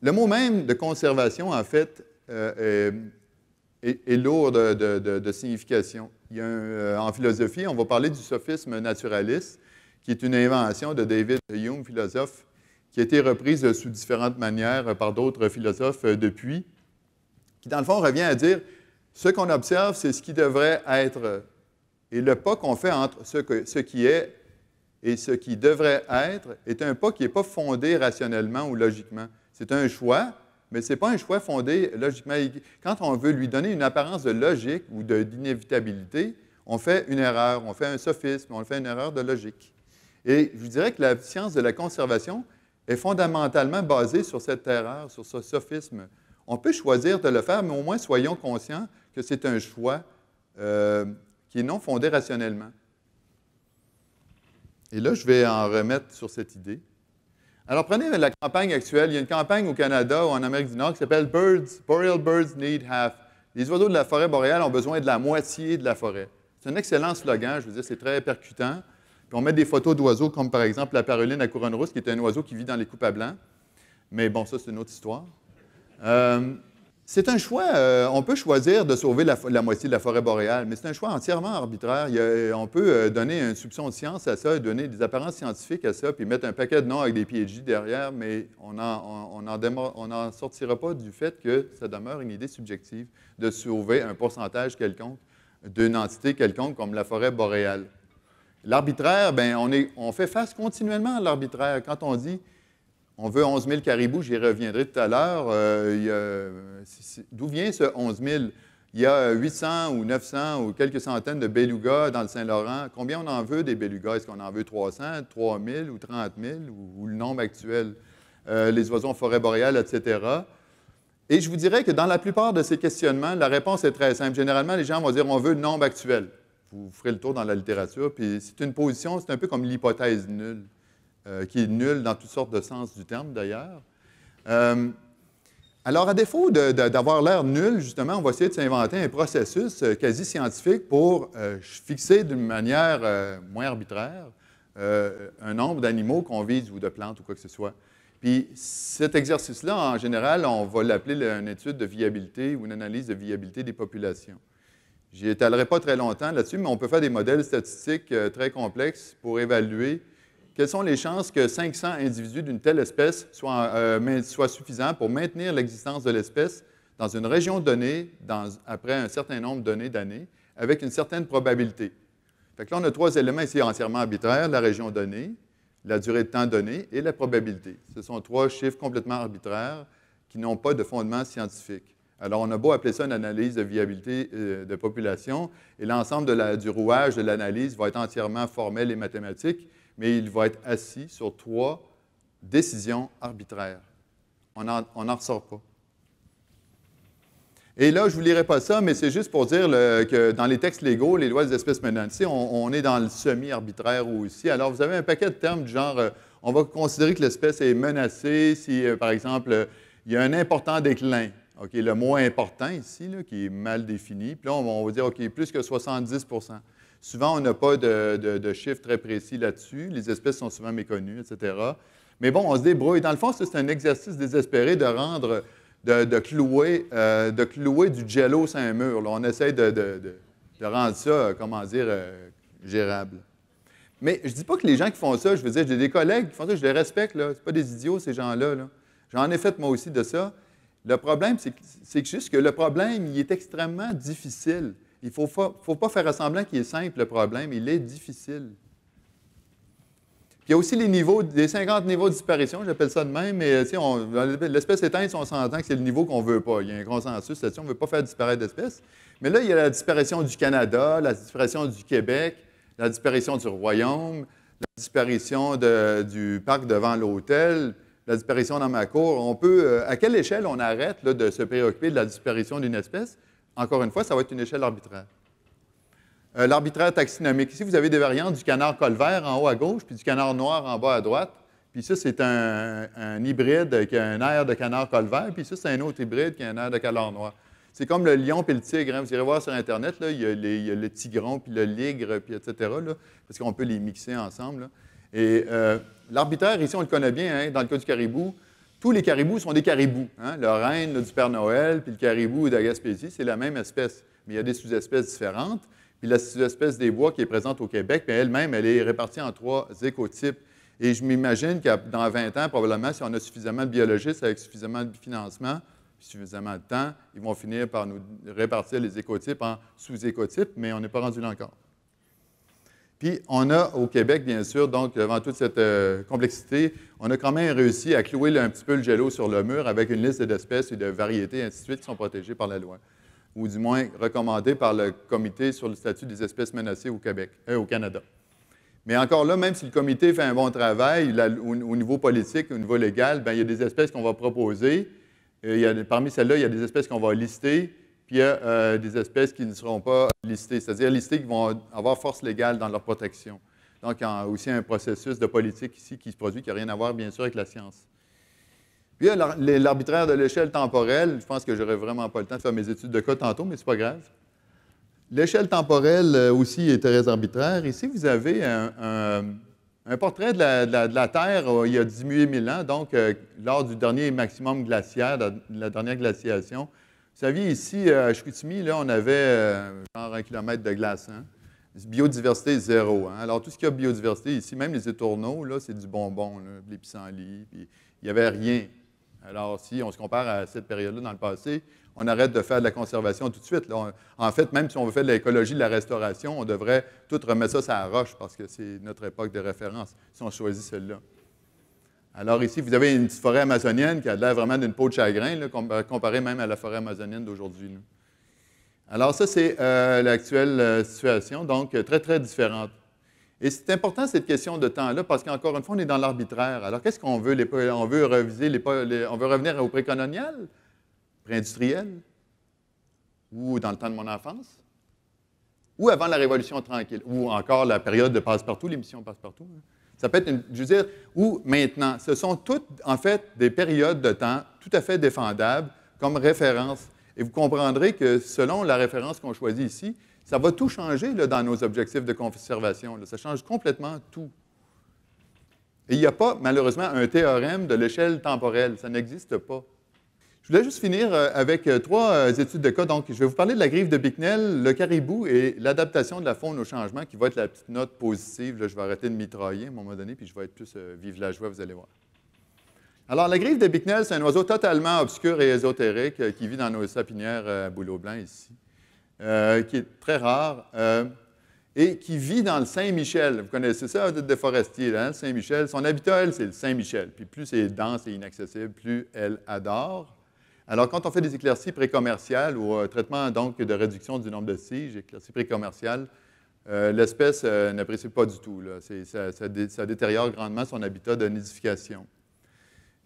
le mot même de conservation, en fait, est, lourd de, de signification. Euh, en philosophie, on va parler du sophisme naturaliste, qui est une invention de David Hume, philosophe, qui a été reprise sous différentes manières par d'autres philosophes euh, depuis, qui dans le fond revient à dire ce qu'on observe, c'est ce qui devrait être, et le pas qu'on fait entre ce, ce qui est et ce qui devrait être est un pas qui n'est pas fondé rationnellement ou logiquement. C'est un choix, mais ce n'est pas un choix fondé logiquement. Quand on veut lui donner une apparence de logique ou d'inévitabilité, on fait une erreur, on fait un sophisme, on fait une erreur de logique. Et je dirais que la science de la conservation est fondamentalement basée sur cette erreur, sur ce sophisme. On peut choisir de le faire, mais au moins soyons conscients que c'est un choix euh, qui est non fondé rationnellement. Et là, je vais en remettre sur cette idée. Alors, prenez la campagne actuelle. Il y a une campagne au Canada ou en Amérique du Nord qui s'appelle Birds, Boreal Birds Need Half. Les oiseaux de la forêt boréale ont besoin de la moitié de la forêt. C'est un excellent slogan, je veux dire, c'est très percutant. Puis on met des photos d'oiseaux, comme par exemple la paruline à couronne rousse, qui est un oiseau qui vit dans les coupes à blanc. Mais bon, ça, c'est une autre histoire. Euh, c'est un choix. Euh, on peut choisir de sauver la, moitié de la forêt boréale, mais c'est un choix entièrement arbitraire. Euh, on peut euh, donner une soupçon de science à ça, donner des apparences scientifiques à ça, puis mettre un paquet de noms avec des PhD derrière, mais on n'en sortira pas du fait que ça demeure une idée subjective de sauver un pourcentage quelconque d'une entité quelconque comme la forêt boréale. L'arbitraire, ben, on, on fait face continuellement à l'arbitraire. Quand on dit on veut 11 000 caribous, j'y reviendrai tout à l'heure. Euh, d'où vient ce 11 000? Il y a 800 ou 900 ou quelques centaines de belugas dans le Saint-Laurent. Combien on en veut des belugas? Est-ce qu'on en veut 300, 3 000 ou 30 000 ou, le nombre actuel? Euh, les oiseaux en forêt boréale, etc. Et je vous dirais que dans la plupart de ces questionnements, la réponse est très simple. Généralement, les gens vont dire on veut le nombre actuel. Vous ferez le tour dans la littérature, puis c'est une position, c'est un peu comme l'hypothèse nulle. Euh, qui est nul dans toutes sortes de sens du terme d'ailleurs. Euh, alors, à défaut d'avoir l'air nul, justement, on va essayer de s'inventer un processus euh, quasi scientifique pour fixer d'une manière moins arbitraire un nombre d'animaux qu'on vise ou de plantes ou quoi que ce soit. Puis cet exercice-là, en général, on va l'appeler une étude de viabilité ou une analyse de viabilité des populations. n'y étalerai pas très longtemps là-dessus, mais on peut faire des modèles statistiques très complexes pour évaluer quelles sont les chances que 500 individus d'une telle espèce euh, soient, suffisants pour maintenir l'existence de l'espèce dans une région donnée après un certain nombre donné d'années avec une certaine probabilité. Fait là, on a trois éléments ici entièrement arbitraires, la région donnée, la durée de temps donnée et la probabilité. Ce sont trois chiffres complètement arbitraires qui n'ont pas de fondement scientifique. Alors, on a beau appeler ça une analyse de viabilité euh, de population, et l'ensemble du rouage de l'analyse va être entièrement formel et mathématique, mais il va être assis sur trois décisions arbitraires. On n'en ressort pas. Et là, je ne vous lirai pas ça, mais c'est juste pour dire que dans les textes légaux, les lois des espèces menacées, on, est dans le semi-arbitraire aussi. Alors, vous avez un paquet de termes du genre, euh, on va considérer que l'espèce est menacée si, euh, par exemple, il y a un important déclin. OK, le mot important ici, qui est mal défini. Puis là, on va dire, OK, plus que 70 Souvent, on n'a pas de, chiffres très précis là-dessus. Les espèces sont souvent méconnues, etc. Mais bon, on se débrouille. Dans le fond, c'est un exercice désespéré de rendre, de, clouer, euh, de du jello sur un mur. on essaie de, rendre ça, euh, comment dire, euh, gérable. Mais je ne dis pas que les gens qui font ça, je veux dire, j'ai des collègues qui font ça, je les respecte, là. sont pas des idiots, ces gens-là. -là, J'en ai fait moi aussi de ça. Le problème, c'est juste que le problème, il est extrêmement difficile. Il ne faut, pas faire semblant qu'il est simple le problème, il est difficile. il y a aussi les niveaux, des 50 niveaux de disparition, j'appelle ça de même, mais euh, l'espèce éteinte, on s'entend que c'est le niveau qu'on ne veut pas. Il y a un consensus là-dessus, on ne veut pas faire disparaître d'espèces. Mais là, il y a la disparition du Canada, la disparition du Québec, la disparition du Royaume, la disparition du parc devant l'hôtel, la disparition dans ma cour. On peut, euh, à quelle échelle on arrête de se préoccuper de la disparition d'une espèce? Encore une fois, ça va être une échelle arbitraire. Euh, l'arbitraire taxinomique. Ici, vous avez des variantes du canard colvert en haut à gauche, puis du canard noir en bas à droite. Puis ça, c'est un, hybride qui a un air de canard colvert, puis ça, c'est un autre hybride qui a un air de canard noir. C'est comme le lion et le tigre. Hein. Vous irez voir sur Internet, il, y a le tigron, puis le ligre, puis etc., là, parce qu'on peut les mixer ensemble. Et euh, l'arbitraire, ici, on le connaît bien, hein, dans le cas du caribou, tous les caribous sont des caribous. Hein. Le reine le du Père Noël, puis le caribou Gaspésie, c'est la même espèce, mais il y a des sous-espèces différentes. Puis la sous-espèce des bois qui est présente au Québec, elle-même, elle est répartie en trois écotypes. Et je m'imagine que dans 20 ans, probablement, si on a suffisamment de biologistes avec suffisamment de financement, suffisamment de temps, ils vont finir par nous répartir les écotypes en sous-écotypes, mais on n'est pas rendu là encore. Puis on a au Québec, bien sûr, donc devant toute cette euh, complexité, on a quand même réussi à clouer un petit peu le jello sur le mur avec une liste d'espèces et de variétés, ainsi de suite, qui sont protégées par la loi, ou du moins recommandées par le Comité sur le statut des espèces menacées au, Québec, euh, au Canada. Mais encore là, même si le comité fait un bon travail au, niveau politique, au niveau légal, bien, il y a des espèces qu'on va proposer. Euh, parmi celles-là, il y a des espèces qu'on va lister, puis il y a euh, des espèces qui ne seront pas listées, c'est-à-dire listées qui vont avoir force légale dans leur protection. Donc, il y a aussi un processus de politique ici qui se produit, qui n'a rien à voir, bien sûr, avec la science. Puis, l'arbitraire de l'échelle temporelle, je pense que j'aurais vraiment pas le temps de faire mes études de cas tantôt, mais n'est pas grave. L'échelle temporelle euh, aussi est très arbitraire. Ici, vous avez un, portrait de la, Terre euh, il y a 18 000 ans, donc lors du dernier maximum glaciaire, de la dernière glaciation, vous savez, ici, euh, à Chicoutimi, là, on avait euh, genre un kilomètre de glace. Hein. Biodiversité zéro. Hein. Alors, tout ce qui a biodiversité ici, même les étourneaux, là, c'est du bonbon, là, les pissenlits, puis il n'y avait rien. Alors, si on se compare à cette période-là dans le passé, on arrête de faire de la conservation tout de suite. en fait, même si on veut faire de l'écologie, de la restauration, on devrait tout remettre ça à la roche parce que c'est notre époque de référence si on choisit celle-là. Alors ici, vous avez une petite forêt amazonienne qui a l'air vraiment d'une peau de chagrin, euh, comparée même à la forêt amazonienne d'aujourd'hui. Alors ça, c'est euh, l'actuelle euh, situation, donc très, très différente. Et c'est important cette question de temps-là parce qu'encore une fois, on est dans l'arbitraire. Alors qu'est-ce qu'on veut? on veut reviser, les, on veut revenir au précolonial, pré-industriel, ou dans le temps de mon enfance, ou avant la Révolution tranquille, ou encore la période de passe-partout, l'émission passe-partout. Hein. Ça peut être, une, je veux dire, ou maintenant. Ce sont toutes, en fait, des périodes de temps tout à fait défendables comme référence. Et vous comprendrez que selon la référence qu'on choisit ici, ça va tout changer dans nos objectifs de conservation. Ça change complètement tout. Et il n'y a pas, malheureusement, un théorème de l'échelle temporelle. Ça n'existe pas. Je voulais juste finir euh, avec euh, trois euh, études de cas. Donc, je vais vous parler de la griffe de Bicknell, le caribou et l'adaptation de la faune au changement, qui va être la petite note positive. je vais arrêter de mitrailler à un moment donné, puis je vais être plus vive la joie, vous allez voir. Alors, la griffe de Bicknell, c'est un oiseau totalement obscur et ésotérique qui vit dans nos sapinières à bouleau blanc ici, qui est très rare et qui vit dans le Saint-Michel. Vous connaissez ça, de Forestier, hein, Saint-Michel. Son habitat, c'est le Saint-Michel. Puis plus c'est dense et inaccessible, plus elle adore. Alors, quand on fait des éclaircies précommerciales ou un euh, traitement de réduction du nombre de siges, éclaircies précommerciales, euh, l'espèce euh, n'apprécie pas du tout. Ça, détériore grandement son habitat de nidification.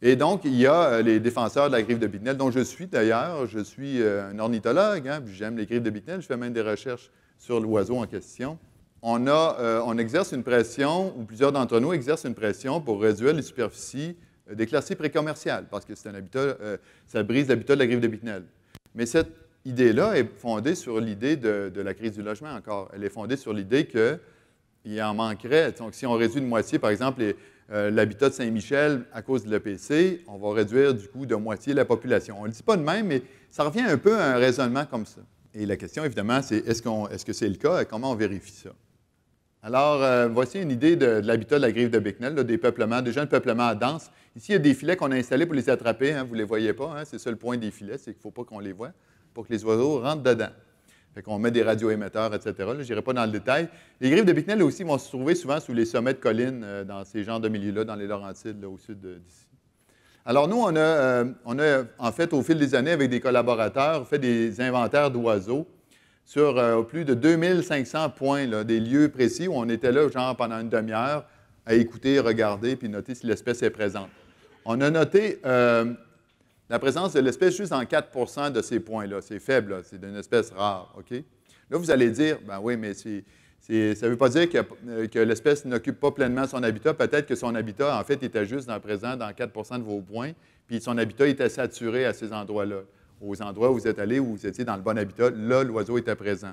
Et donc, il y a les défenseurs de la griffe de Bicknell, dont je suis d'ailleurs. Je suis un ornithologue, hein, j'aime les griffes de Bicknell. Je fais même des recherches sur l'oiseau en question. On, a, on exerce une pression, ou plusieurs d'entre nous exercent une pression pour réduire les superficies euh, déclassé précommercial, parce que c'est un habitat, euh, ça brise l'habitat de la griffe de Bicknell. Mais cette idée-là est fondée sur l'idée de, la crise du logement encore. Elle est fondée sur l'idée qu'il en manquerait. Donc, si on réduit de moitié, par exemple, euh, l'habitat de Saint-Michel à cause de l'EPC, on va réduire du coup de moitié la population. On ne le dit pas de même, mais ça revient un peu à un raisonnement comme ça. Et la question, évidemment, c'est est-ce, qu'on, est-ce que c'est le cas et comment on vérifie ça? Alors, voici une idée de, l'habitat de la griffe de Bicknell, des peuplements, déjà peuplements peuplement dense. Ici, il y a des filets qu'on a installés pour les attraper. Hein, vous ne les voyez pas. Hein, c'est ça le point des filets, c'est qu'il ne faut pas qu'on les voit pour que les oiseaux rentrent dedans. Fait qu'on met des radioémetteurs, etc. Je n'irai pas dans le détail. Les griffes de Bicknell aussi vont se trouver souvent sous les sommets de collines, euh, dans ces genres de milieux-là, dans les Laurentides, au sud d'ici. Alors, nous, euh, on a, en fait, au fil des années, avec des collaborateurs, fait des inventaires d'oiseaux sur euh, plus de 2500 points, des lieux précis où on était là, genre pendant une demi-heure, à écouter, regarder, puis noter si l'espèce est présente. On a noté euh, la présence de l'espèce juste en 4 de ces points-là. C'est faible, c'est d'une espèce rare. OK? Là, vous allez dire, ben oui, mais ça ne veut pas dire euh, que, l'espèce n'occupe pas pleinement son habitat. Peut-être que son habitat, en fait, était juste dans présent dans 4 de vos points, puis son habitat était saturé à ces endroits-là. Aux endroits où vous êtes allé, où vous étiez dans le bon habitat, là, l'oiseau était présent.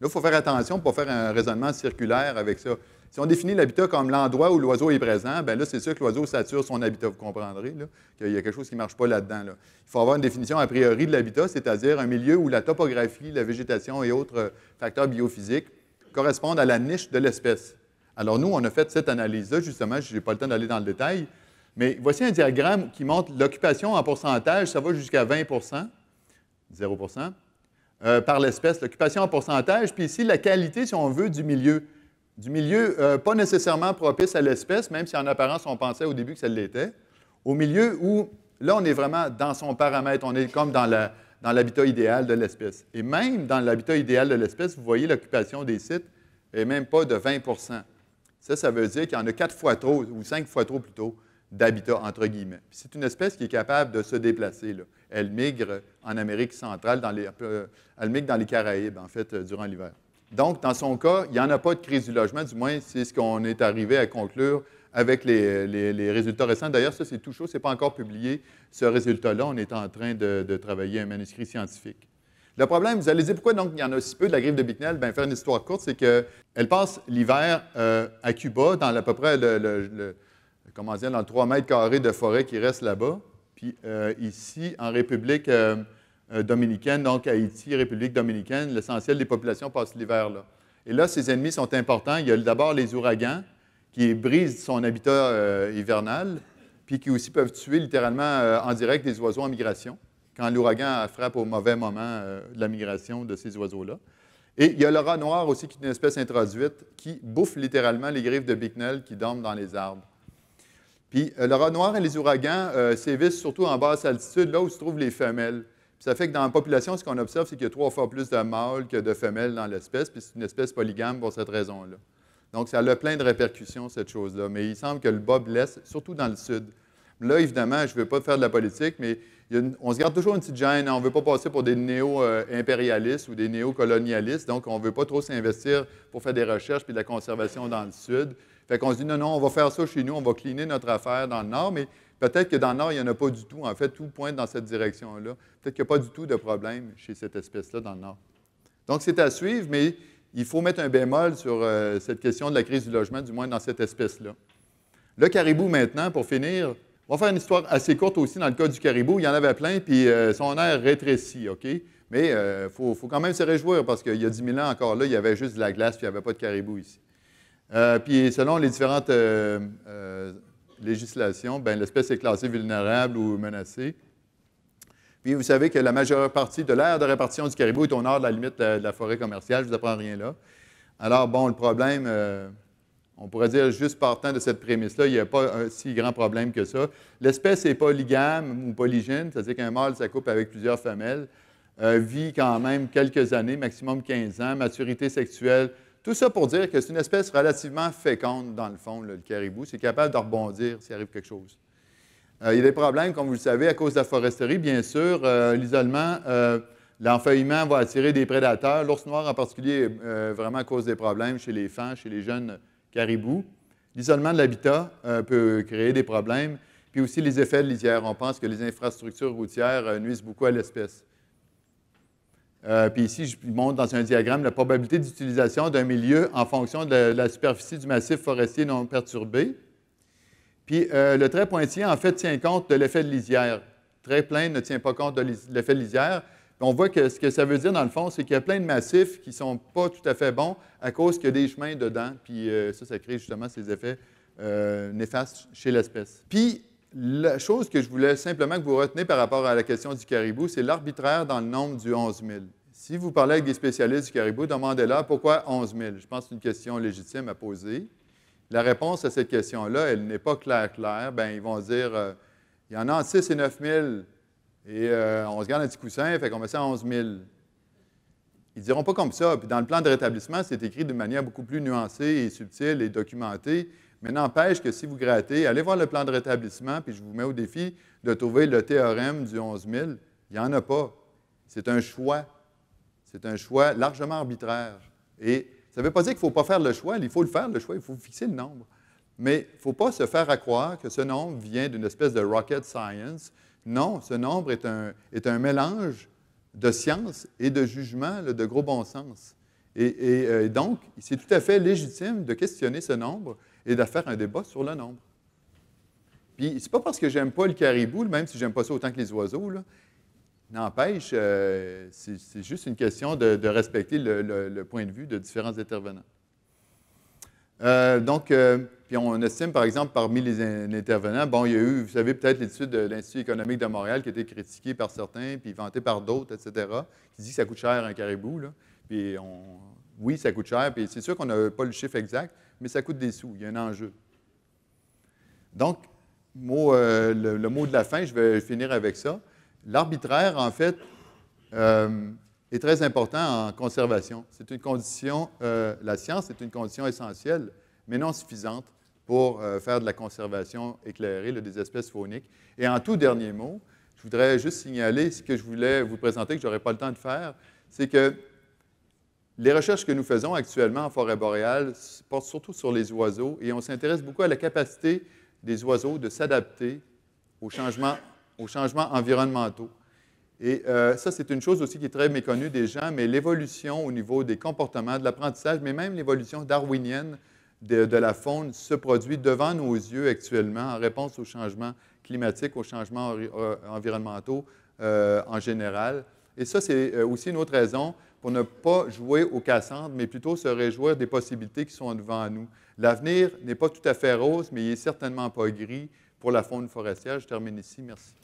Là, il faut faire attention pour faire un raisonnement circulaire avec ça. Si on définit l'habitat comme l'endroit où l'oiseau est présent, bien là, c'est sûr que l'oiseau sature son habitat. Vous comprendrez qu'il y a quelque chose qui ne marche pas là-dedans. Il faut avoir une définition a priori de l'habitat, c'est-à-dire un milieu où la topographie, la végétation et autres euh, facteurs biophysiques correspondent à la niche de l'espèce. Alors nous, on a fait cette analyse-là, justement, je n'ai pas le temps d'aller dans le détail, mais voici un diagramme qui montre l'occupation en pourcentage, ça va jusqu'à 20 0 euh, par l'espèce, l'occupation en pourcentage, puis ici la qualité, si on veut, du milieu du milieu euh, pas nécessairement propice à l'espèce, même si en apparence on pensait au début que ça l'était, au milieu où là on est vraiment dans son paramètre, on est comme dans l'habitat idéal de l'espèce. Et même dans l'habitat idéal de l'espèce, vous voyez l'occupation des sites n'est même pas de 20 Ça, ça veut dire qu'il y en a quatre fois trop, ou cinq fois trop plutôt, d'habitat, entre guillemets. C'est une espèce qui est capable de se déplacer. Elle migre en Amérique centrale, dans les, euh, elle migre dans les Caraïbes, en fait, euh, durant l'hiver. Donc, dans son cas, il n'y en a pas de crise du logement, du moins, c'est ce qu'on est arrivé à conclure avec les, résultats récents. D'ailleurs, ça, c'est tout chaud, ce n'est pas encore publié, ce résultat-là. On est en train de, travailler un manuscrit scientifique. Le problème, vous allez dire pourquoi donc il y en a si peu de la griffe de Bicknell? Bien, faire une histoire courte, c'est qu'elle passe l'hiver euh, à Cuba, dans à peu près le, comment dire, dans 3 mètres carrés de forêt qui reste là-bas. Puis euh, ici, en République. Euh, euh, dominicaine, donc Haïti, République dominicaine, l'essentiel des populations passent l'hiver là. Et là, ces ennemis sont importants. Il y a d'abord les ouragans qui brisent son habitat euh, hivernal, puis qui aussi peuvent tuer littéralement euh, en direct des oiseaux en migration, quand l'ouragan frappe au mauvais moment la migration de ces oiseaux-là. Et il y a le rat noir aussi, qui est une espèce introduite, qui bouffe littéralement les griffes de Bicknell qui dorment dans les arbres. Puis le rat noir et les ouragans sévissent surtout en basse altitude, là où se trouvent les femelles. Puis ça fait que dans la population, ce qu'on observe, c'est qu'il y a trois fois plus de mâles que de femelles dans l'espèce, puis c'est une espèce polygame pour cette raison-là. Donc, ça a plein de répercussions, cette chose-là. Mais il semble que le Bob laisse, surtout dans le sud. Là, évidemment, je ne veux pas faire de la politique, mais on se garde toujours une petite gêne. On ne veut pas passer pour des néo-impérialistes ou des néo-colonialistes. Donc, on ne veut pas trop s'investir pour faire des recherches et de la conservation dans le sud. Fait qu'on se dit, non, non, on va faire ça chez nous, on va cleaner notre affaire dans le nord, mais Peut-être que dans le Nord, il n'y en a pas du tout. En fait, tout pointe dans cette direction-là. Peut-être qu'il n'y a pas du tout de problème chez cette espèce-là dans le Nord. Donc, c'est à suivre, mais il faut mettre un bémol sur euh, cette question de la crise du logement, du moins dans cette espèce-là. Le caribou, maintenant, pour finir, on va faire une histoire assez courte aussi dans le cas du caribou. Il y en avait plein, puis euh, son air rétrécit, OK? Mais il euh, faut, quand même se réjouir parce qu'il y a 10 000 ans encore là, il y avait juste de la glace, puis il n'y avait pas de caribou ici. puis selon les différentes législation, ben, l'espèce est classée vulnérable ou menacée. Puis vous savez que la majeure partie de l'aire de répartition du caribou est au nord de la limite de la, forêt commerciale, je ne vous apprends rien là. Alors, bon, le problème, euh, on pourrait dire juste partant de cette prémisse-là, il n'y a pas un si grand problème que ça. L'espèce est polygame ou polygène, c'est-à-dire qu'un mâle, ça coupe avec plusieurs femelles, euh, vit quand même quelques années, maximum 15 ans, maturité sexuelle tout ça pour dire que c'est une espèce relativement féconde, dans le fond, le caribou. C'est capable de rebondir s'il arrive quelque chose. Euh, il y a des problèmes, comme vous le savez, à cause de la foresterie, bien sûr. Euh, l'isolement, euh, l'enfeuillement va attirer des prédateurs. L'ours noir, en particulier, vraiment cause des problèmes chez les fans, chez les jeunes caribous. L'isolement de l'habitat peut créer des problèmes. Puis aussi les effets de lisière. On pense que les infrastructures routières nuisent beaucoup à l'espèce. Euh, puis ici, je montre dans un diagramme la probabilité d'utilisation d'un milieu en fonction de la, superficie du massif forestier non perturbé. Puis euh, le trait pointillé, en fait, tient compte de l'effet de lisière. très plein ne tient pas compte de l'effet de lisière. On voit que ce que ça veut dire, dans le fond, c'est qu'il y a plein de massifs qui ne sont pas tout à fait bons à cause qu'il y a des chemins dedans. Puis euh, ça, ça crée justement ces effets néfastes chez l'espèce. Puis la chose que je voulais simplement que vous retenez par rapport à la question du caribou, c'est l'arbitraire dans le nombre du 11 000. Si vous parlez avec des spécialistes du caribou, demandez-leur pourquoi 11 000. Je pense que c'est une question légitime à poser. La réponse à cette question-là, elle n'est pas claire, claire. Bien, ils vont dire, euh, il y en a entre 6 et 9 000, et euh, on se garde un petit coussin, fait qu'on met ça à 11 000. Ils diront pas comme ça. Puis dans le plan de rétablissement, c'est écrit de manière beaucoup plus nuancée et subtile et documentée. Mais n'empêche que si vous grattez, allez voir le plan de rétablissement, puis je vous mets au défi de trouver le théorème du 11 000. Il n'y en a pas. C'est un choix. C'est un choix largement arbitraire. Et ça ne veut pas dire qu'il ne faut pas faire le choix. Il faut le faire, le choix. Il faut fixer le nombre. Mais il ne faut pas se faire à croire que ce nombre vient d'une espèce de rocket science. Non, ce nombre est un, est un mélange de science et de jugement de gros bon sens. Euh, et donc, c'est tout à fait légitime de questionner ce nombre et de faire un débat sur le nombre. Puis, c'est pas parce que j'aime pas le caribou, même si j'aime pas ça autant que les oiseaux, N'empêche, euh, c'est juste une question de, respecter le, point de vue de différents intervenants. Euh, donc, euh, puis on estime, par exemple, parmi les intervenants, bon, il y a eu, vous savez peut-être l'étude de l'Institut économique de Montréal qui a été critiquée par certains, puis vantée par d'autres, etc., qui dit que ça coûte cher un caribou. Puis on, oui, ça coûte cher, puis c'est sûr qu'on n'a pas le chiffre exact, mais ça coûte des sous, il y a un enjeu. Donc, euh, le, mot de la fin, je vais finir avec ça. L'arbitraire, en fait, euh, est très important en conservation. C'est une condition, euh, la science est une condition essentielle, mais non suffisante pour faire de la conservation éclairée des espèces fauniques. Et en tout dernier mot, je voudrais juste signaler ce que je voulais vous présenter, que je n'aurais pas le temps de faire, c'est que les recherches que nous faisons actuellement en forêt boréale portent surtout sur les oiseaux et on s'intéresse beaucoup à la capacité des oiseaux de s'adapter aux changements, aux changements environnementaux. Et euh, ça, c'est une chose aussi qui est très méconnue des gens, mais l'évolution au niveau des comportements, de l'apprentissage, mais même l'évolution darwinienne de, la faune se produit devant nos yeux actuellement en réponse aux changements climatiques, aux changements euh, environnementaux euh, en général. Et ça, c'est aussi une autre raison pour ne pas jouer aux Cassandres, mais plutôt se réjouir des possibilités qui sont devant nous. L'avenir n'est pas tout à fait rose, mais il n'est certainement pas gris pour la faune forestière. Je termine ici. Merci.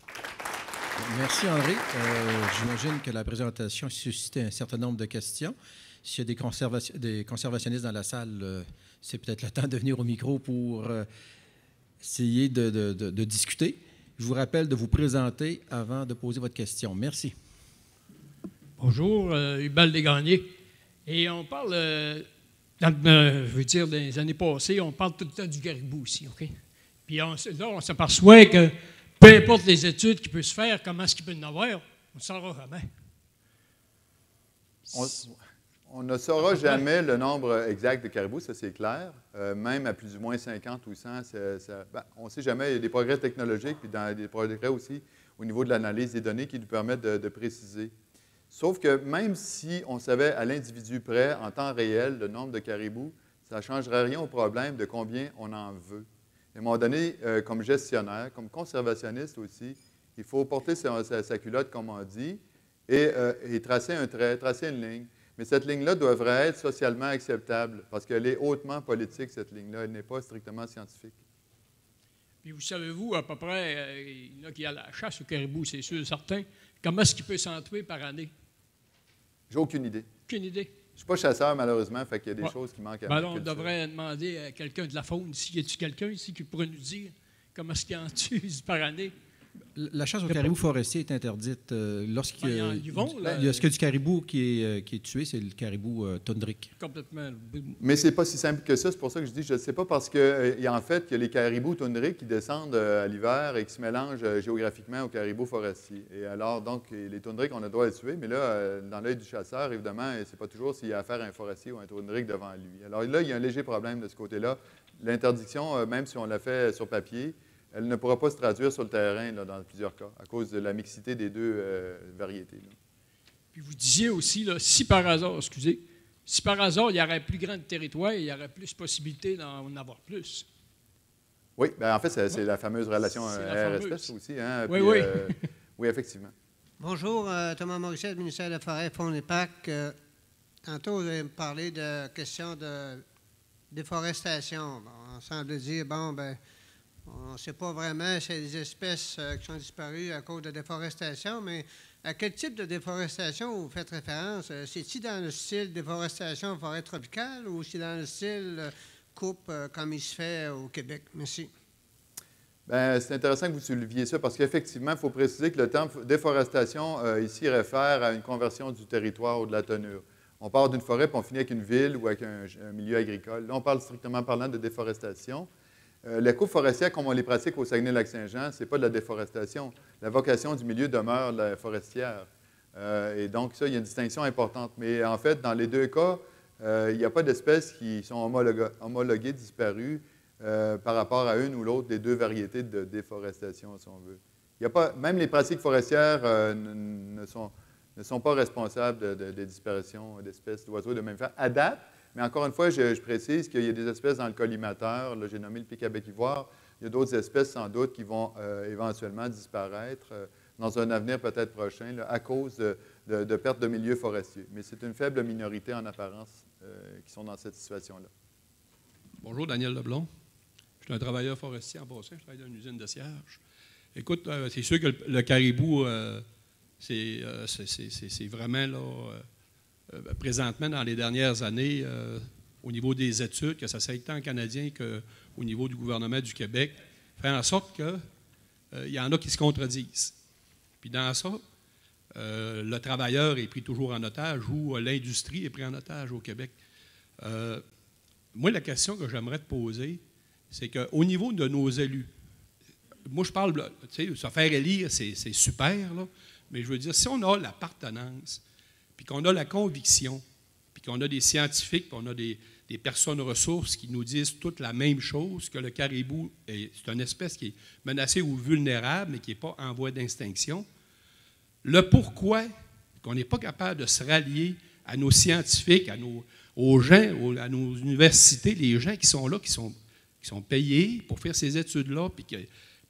Merci, Henri. Euh, j'imagine que la présentation a suscité un certain nombre de questions. S'il y a des, des, conservationnistes dans la salle, euh, c'est peut-être le temps de venir au micro pour euh, essayer de discuter. Je vous rappelle de vous présenter avant de poser votre question. Merci. Bonjour, euh, Hubal Et on parle, euh, euh, je veux dire, des années passées, on parle tout le temps du caribou ici, OK? Puis là, on s'aperçoit que peu importe les études qui peuvent se faire, comment est-ce qu'il peut en avoir, on ne saura jamais. On, ne saura jamais le nombre exact de caribous, ça c'est clair. Euh, même à plus ou moins 50 ou 100, ben, on ne sait jamais. Il y a des progrès technologiques, puis dans, des progrès aussi au niveau de l'analyse des données qui nous permettent de préciser Sauf que même si on savait à l'individu près, en temps réel, le nombre de caribous, ça ne changerait rien au problème de combien on en veut. À un moment donné, euh, comme gestionnaire, comme conservationniste aussi, il faut porter sa, culotte, comme on dit, euh, et, tracer un trait, tracer une ligne. Mais cette ligne-là devrait être socialement acceptable, parce qu'elle est hautement politique, cette ligne-là. Elle n'est pas strictement scientifique. Puis vous savez-vous, à peu près, euh, il y a la chasse au caribou, c'est sûr, certain. Comment est-ce qu'il peut s'en par année? J'ai aucune idée. Aucune idée. Je suis pas chasseur, malheureusement, fait qu'il y a des choses qui manquent à ben alors, On devrait demander à quelqu'un de la faune s'il y a quelqu'un ici qui pourrait nous dire comment est-ce qu'il en tue par année la chasse au caribou forestier est interdite euh, lorsqu'il ah, y, a, que du caribou euh, qui est, tué, c'est le caribou euh, Mais c'est pas si simple que ça. C'est pour ça que je dis, je ne sais pas, parce que y euh, a, en fait, il y a les caribous tundriques qui descendent à l'hiver et qui se mélangent géographiquement aux caribous forestiers. Et alors, donc, les tundriques, on a le droit de tuer, mais là, dans l'œil du chasseur, évidemment, c'est pas toujours s'il y a affaire à un forestier ou un tundrique devant lui. Alors là, il y a un léger problème de ce côté-là. L'interdiction, même si on l'a fait sur papier, elle ne pourra pas se traduire sur le terrain dans plusieurs cas, à cause de la mixité des deux euh, variétés. Puis vous disiez aussi, là, si par hasard, excusez, si par hasard il y aurait plus grand territoire, il y aurait plus possibilité d'en avoir plus. Oui, bien, en fait, c'est la fameuse relation R-Espèce euh, aussi. Hein, oui, oui. Euh, oui, effectivement. Bonjour, Thomas Morissette, ministère de la Forêt, Fonds des PAC. tantôt, vous avez parlé de question de déforestation. on semble dire, bon, ben, on ne sait pas vraiment c'est des espèces euh, qui sont disparues à cause de déforestation, mais à quel type de déforestation vous faites référence? Euh, C'est-il dans le style déforestation forêt tropicale ou c'est dans le style euh, coupe comme il se fait au Québec? Merci. Ben, c'est intéressant que vous souleviez ça parce qu'effectivement, il faut préciser que le terme déforestation ici réfère à une conversion du territoire ou de la tenue. On part d'une forêt, puis on finit avec une ville ou avec un, un milieu agricole. Là, on parle strictement parlant de déforestation. Euh, les coupes forestières, comme on les pratique au Saguenay-Lac-Saint-Jean, ce n'est pas de la déforestation. La vocation du milieu demeure la forestière. Euh, et donc, ça, il y a une distinction importante. Mais en fait, dans les deux cas, euh, il n'y a pas d'espèces qui sont homologuées, disparues par rapport à une ou l'autre des deux variétés de déforestation, si on veut. Il y a pas, même les pratiques forestières ne, sont, pas responsables des disparitions d'espèces d'oiseaux de même faire. À mais encore une fois, je, précise qu'il y a des espèces dans le collimateur, là j'ai nommé le pic ivoire, il y a d'autres espèces sans doute qui vont euh, éventuellement disparaître euh, dans un avenir peut-être prochain à cause de, de pertes de milieux forestiers. Mais c'est une faible minorité en apparence euh, qui sont dans cette situation-là. Bonjour, Daniel Leblond. Je suis un travailleur forestier en passant, je travaille dans une usine de siège. Écoute, c'est sûr que le, le caribou, c'est vraiment là euh, ben, présentement, dans les dernières années, euh, au niveau des études, que ça soit tant canadien qu'au niveau du gouvernement du Québec, faire en sorte qu'il euh, y en a qui se contredisent. Puis dans ça, le travailleur est pris toujours en otage ou l'industrie est pris en otage au Québec. moi, la question que j'aimerais te poser, c'est qu'au niveau de nos élus, moi je parle, tu sais, se faire élire, c'est super, là, mais je veux dire, si on a l'appartenance, puis qu'on a la conviction, puis qu'on a des scientifiques, puis on a des, des, personnes ressources qui nous disent toutes la même chose, que le caribou, est, c'est une espèce qui est menacée ou vulnérable, mais qui n'est pas en voie d'extinction, le pourquoi qu'on n'est pas capable de se rallier à nos scientifiques, à nos, aux gens, à nos universités, les gens qui sont là, qui sont, qui sont payés pour faire ces études-là, puis que,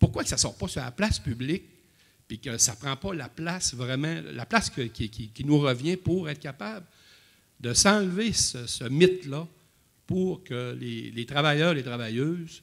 pourquoi que ça ne sort pas sur la place publique puis que ça ne prend pas la place vraiment, la place qui, nous revient pour être capable de s'enlever ce, mythe-là pour que les, travailleurs les travailleuses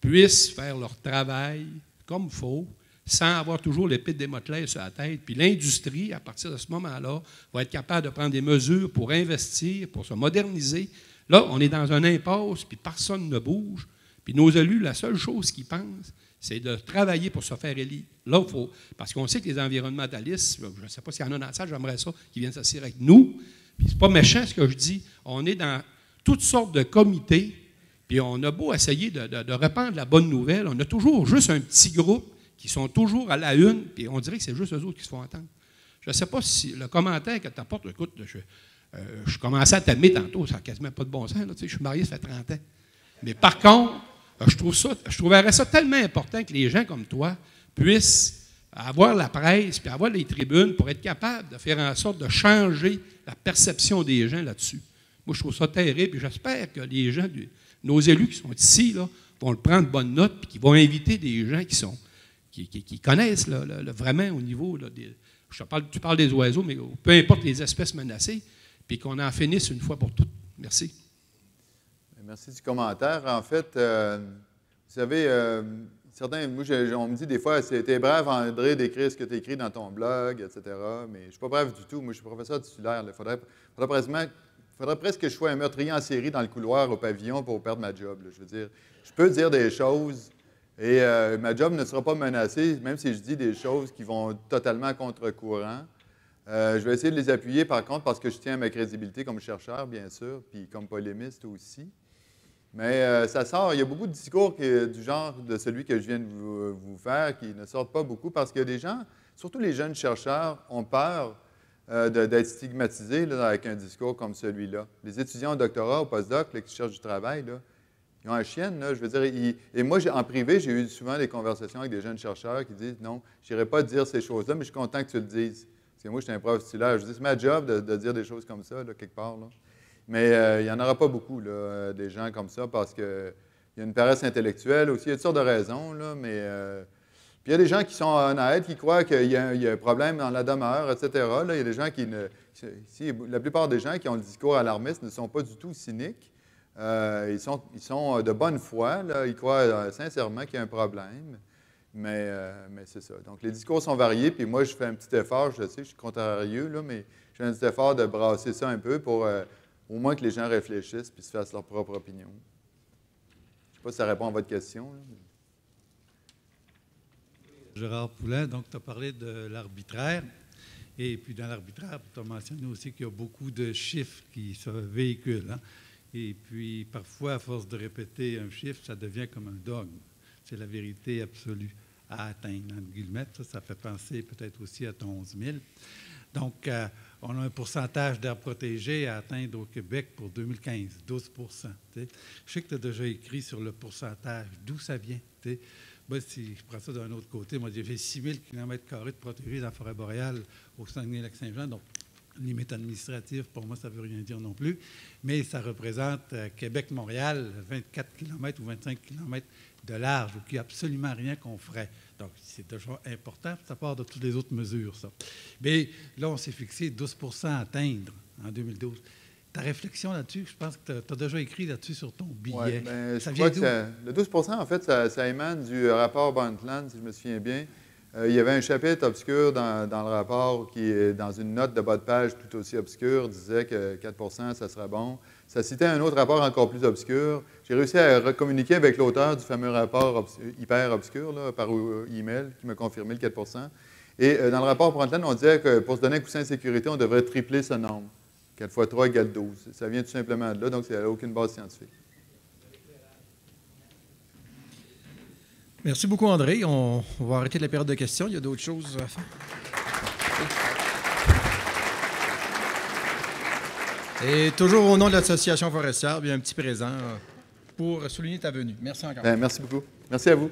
puissent faire leur travail comme il faut, sans avoir toujours l'épée des motelets sur la tête. Puis l'industrie, à partir de ce moment-là, va être capable de prendre des mesures pour investir, pour se moderniser. Là, on est dans un impasse, puis personne ne bouge. Puis nos élus, la seule chose qu'ils pensent, c'est de travailler pour se faire élire. Là, il faut, parce qu'on sait que les environnementalistes, je ne sais pas s'il y en a dans la salle, j'aimerais ça qu'ils viennent s'asseoir avec nous. Puis c'est pas méchant ce que je dis. On est dans toutes sortes de comités, puis on a beau essayer de, répandre la bonne nouvelle, on a toujours juste un petit groupe qui sont toujours à la une, puis on dirait que c'est juste eux autres qui se font entendre. Je ne sais pas si le commentaire que tu apportes, écoute, je, euh, je commençais à t'aimer tantôt, ça n'a quasiment pas de bon sens. je suis marié, ça fait 30 ans. Mais par contre, je, trouve ça, je trouverais ça tellement important que les gens comme toi puissent avoir la presse, puis avoir les tribunes pour être capable de faire en sorte de changer la perception des gens là-dessus. Moi, je trouve ça terrible, et j'espère que les gens, nos élus qui sont ici, là, vont le prendre bonne note, puis qu'ils vont inviter des gens qui sont qui, connaissent vraiment au niveau des, je parle, tu parles des oiseaux, mais peu importe les espèces menacées, puis qu'on en finisse une fois pour toutes. Merci merci du commentaire. En fait, euh, vous savez, euh, certains, moi, on me dit des fois, c'était brave, André, d'écrire ce que tu écris dans ton blog, etc. Mais je ne suis pas brave du tout. Moi, je suis professeur titulaire. Il faudrait, presque, que je sois un meurtrier en série dans le couloir au pavillon pour perdre ma job. Je veux dire, je peux dire des choses et euh, ma job ne sera pas menacée, même si je dis des choses qui vont totalement contre-courant. je vais essayer de les appuyer, par contre, parce que je tiens à ma crédibilité comme chercheur, bien sûr, puis comme polémiste aussi. Mais euh, ça sort, il y a beaucoup de discours du genre de celui que je viens de vous, faire qui ne sortent pas beaucoup parce que les gens, surtout les jeunes chercheurs, ont peur euh, d'être stigmatisés avec un discours comme celui-là. Les étudiants au doctorat, au postdoc, les qui cherchent du travail, ils ont un chien, je veux dire. et moi, en privé, j'ai eu souvent des conversations avec des jeunes chercheurs qui disent non, je n'irai pas dire ces choses-là, mais je suis content que tu le dises. Parce que moi, je suis un prof titulaire. Je dis, c'est ma job de, dire des choses comme ça, quelque part. Mais euh, il n'y en aura pas beaucoup, là, euh, des gens comme ça, parce qu'il y a une paresse intellectuelle aussi. Il y a toutes sortes de raisons, là, mais. Euh, puis il y a des gens qui sont honnêtes, qui croient qu'il y, a un problème dans la demeure, etc. Là, il y a des gens qui ne. la plupart des gens qui ont le discours alarmiste ne sont pas du tout cyniques. ils, sont, ils sont de bonne foi, là, ils croient sincèrement qu'il y a un problème. Mais, c'est ça. Donc, les discours sont variés, puis moi, je fais un petit effort, je sais, je suis contrarieux, là, mais je fais un petit effort de brasser ça un peu pour au moins que les gens réfléchissent et se fassent leur propre opinion. Je ne sais pas si ça répond à votre question. Gérard Poulain, donc tu as parlé de l'arbitraire. Et puis dans l'arbitraire, tu as mentionné aussi qu'il y a beaucoup de chiffres qui se véhiculent. Hein. Et puis parfois, à force de répéter un chiffre, ça devient comme un dogme. C'est la vérité absolue à atteindre, Ça, fait penser peut-être aussi à ton 11 000. Donc, euh, on a un pourcentage d'herbes protégées à atteindre au Québec pour 2015, 12 Je sais que tu as déjà écrit sur le pourcentage, d'où ça vient. Moi, si je prends ça d'un autre côté, moi, j'ai 6 000 km de protégés dans la forêt boréale au Saguenay-Lac-Saint-Jean, donc limite administrative, pour moi, ça ne veut rien dire non plus. Mais ça représente euh, Québec-Montréal, 24 km ou 25 km de large ou n'y a absolument rien qu'on ferait. Donc, c'est déjà important, à part de toutes les autres mesures, ça. Mais là, on s'est fixé 12 à atteindre en 2012. Ta réflexion là-dessus, je pense que tu as déjà écrit là-dessus sur ton billet. Ben, le 12 en fait, ça, émane du rapport Bantland, si je me souviens bien. Euh, il y avait un chapitre obscur dans, dans, le rapport qui, dans une note de bas de page tout aussi obscure, disait que 4 ça serait bon. Ça citait un autre rapport encore plus obscur. J'ai réussi à communiquer avec l'auteur du fameux rapport hyper obscur par par euh, email qui m'a confirmé le 4 Et euh, dans le rapport Brundtland, on disait que pour se donner un coussin de sécurité, on devrait tripler ce nombre. 4 fois 3 égale 12. Ça vient tout simplement de là, donc ça n'a aucune base scientifique. Merci beaucoup, André. On va arrêter la période de questions. Il y a d'autres choses à faire. Et toujours au nom de l'association forestière, un petit présent euh, pour souligner ta venue. Merci encore. Ben, merci beaucoup. Merci à vous.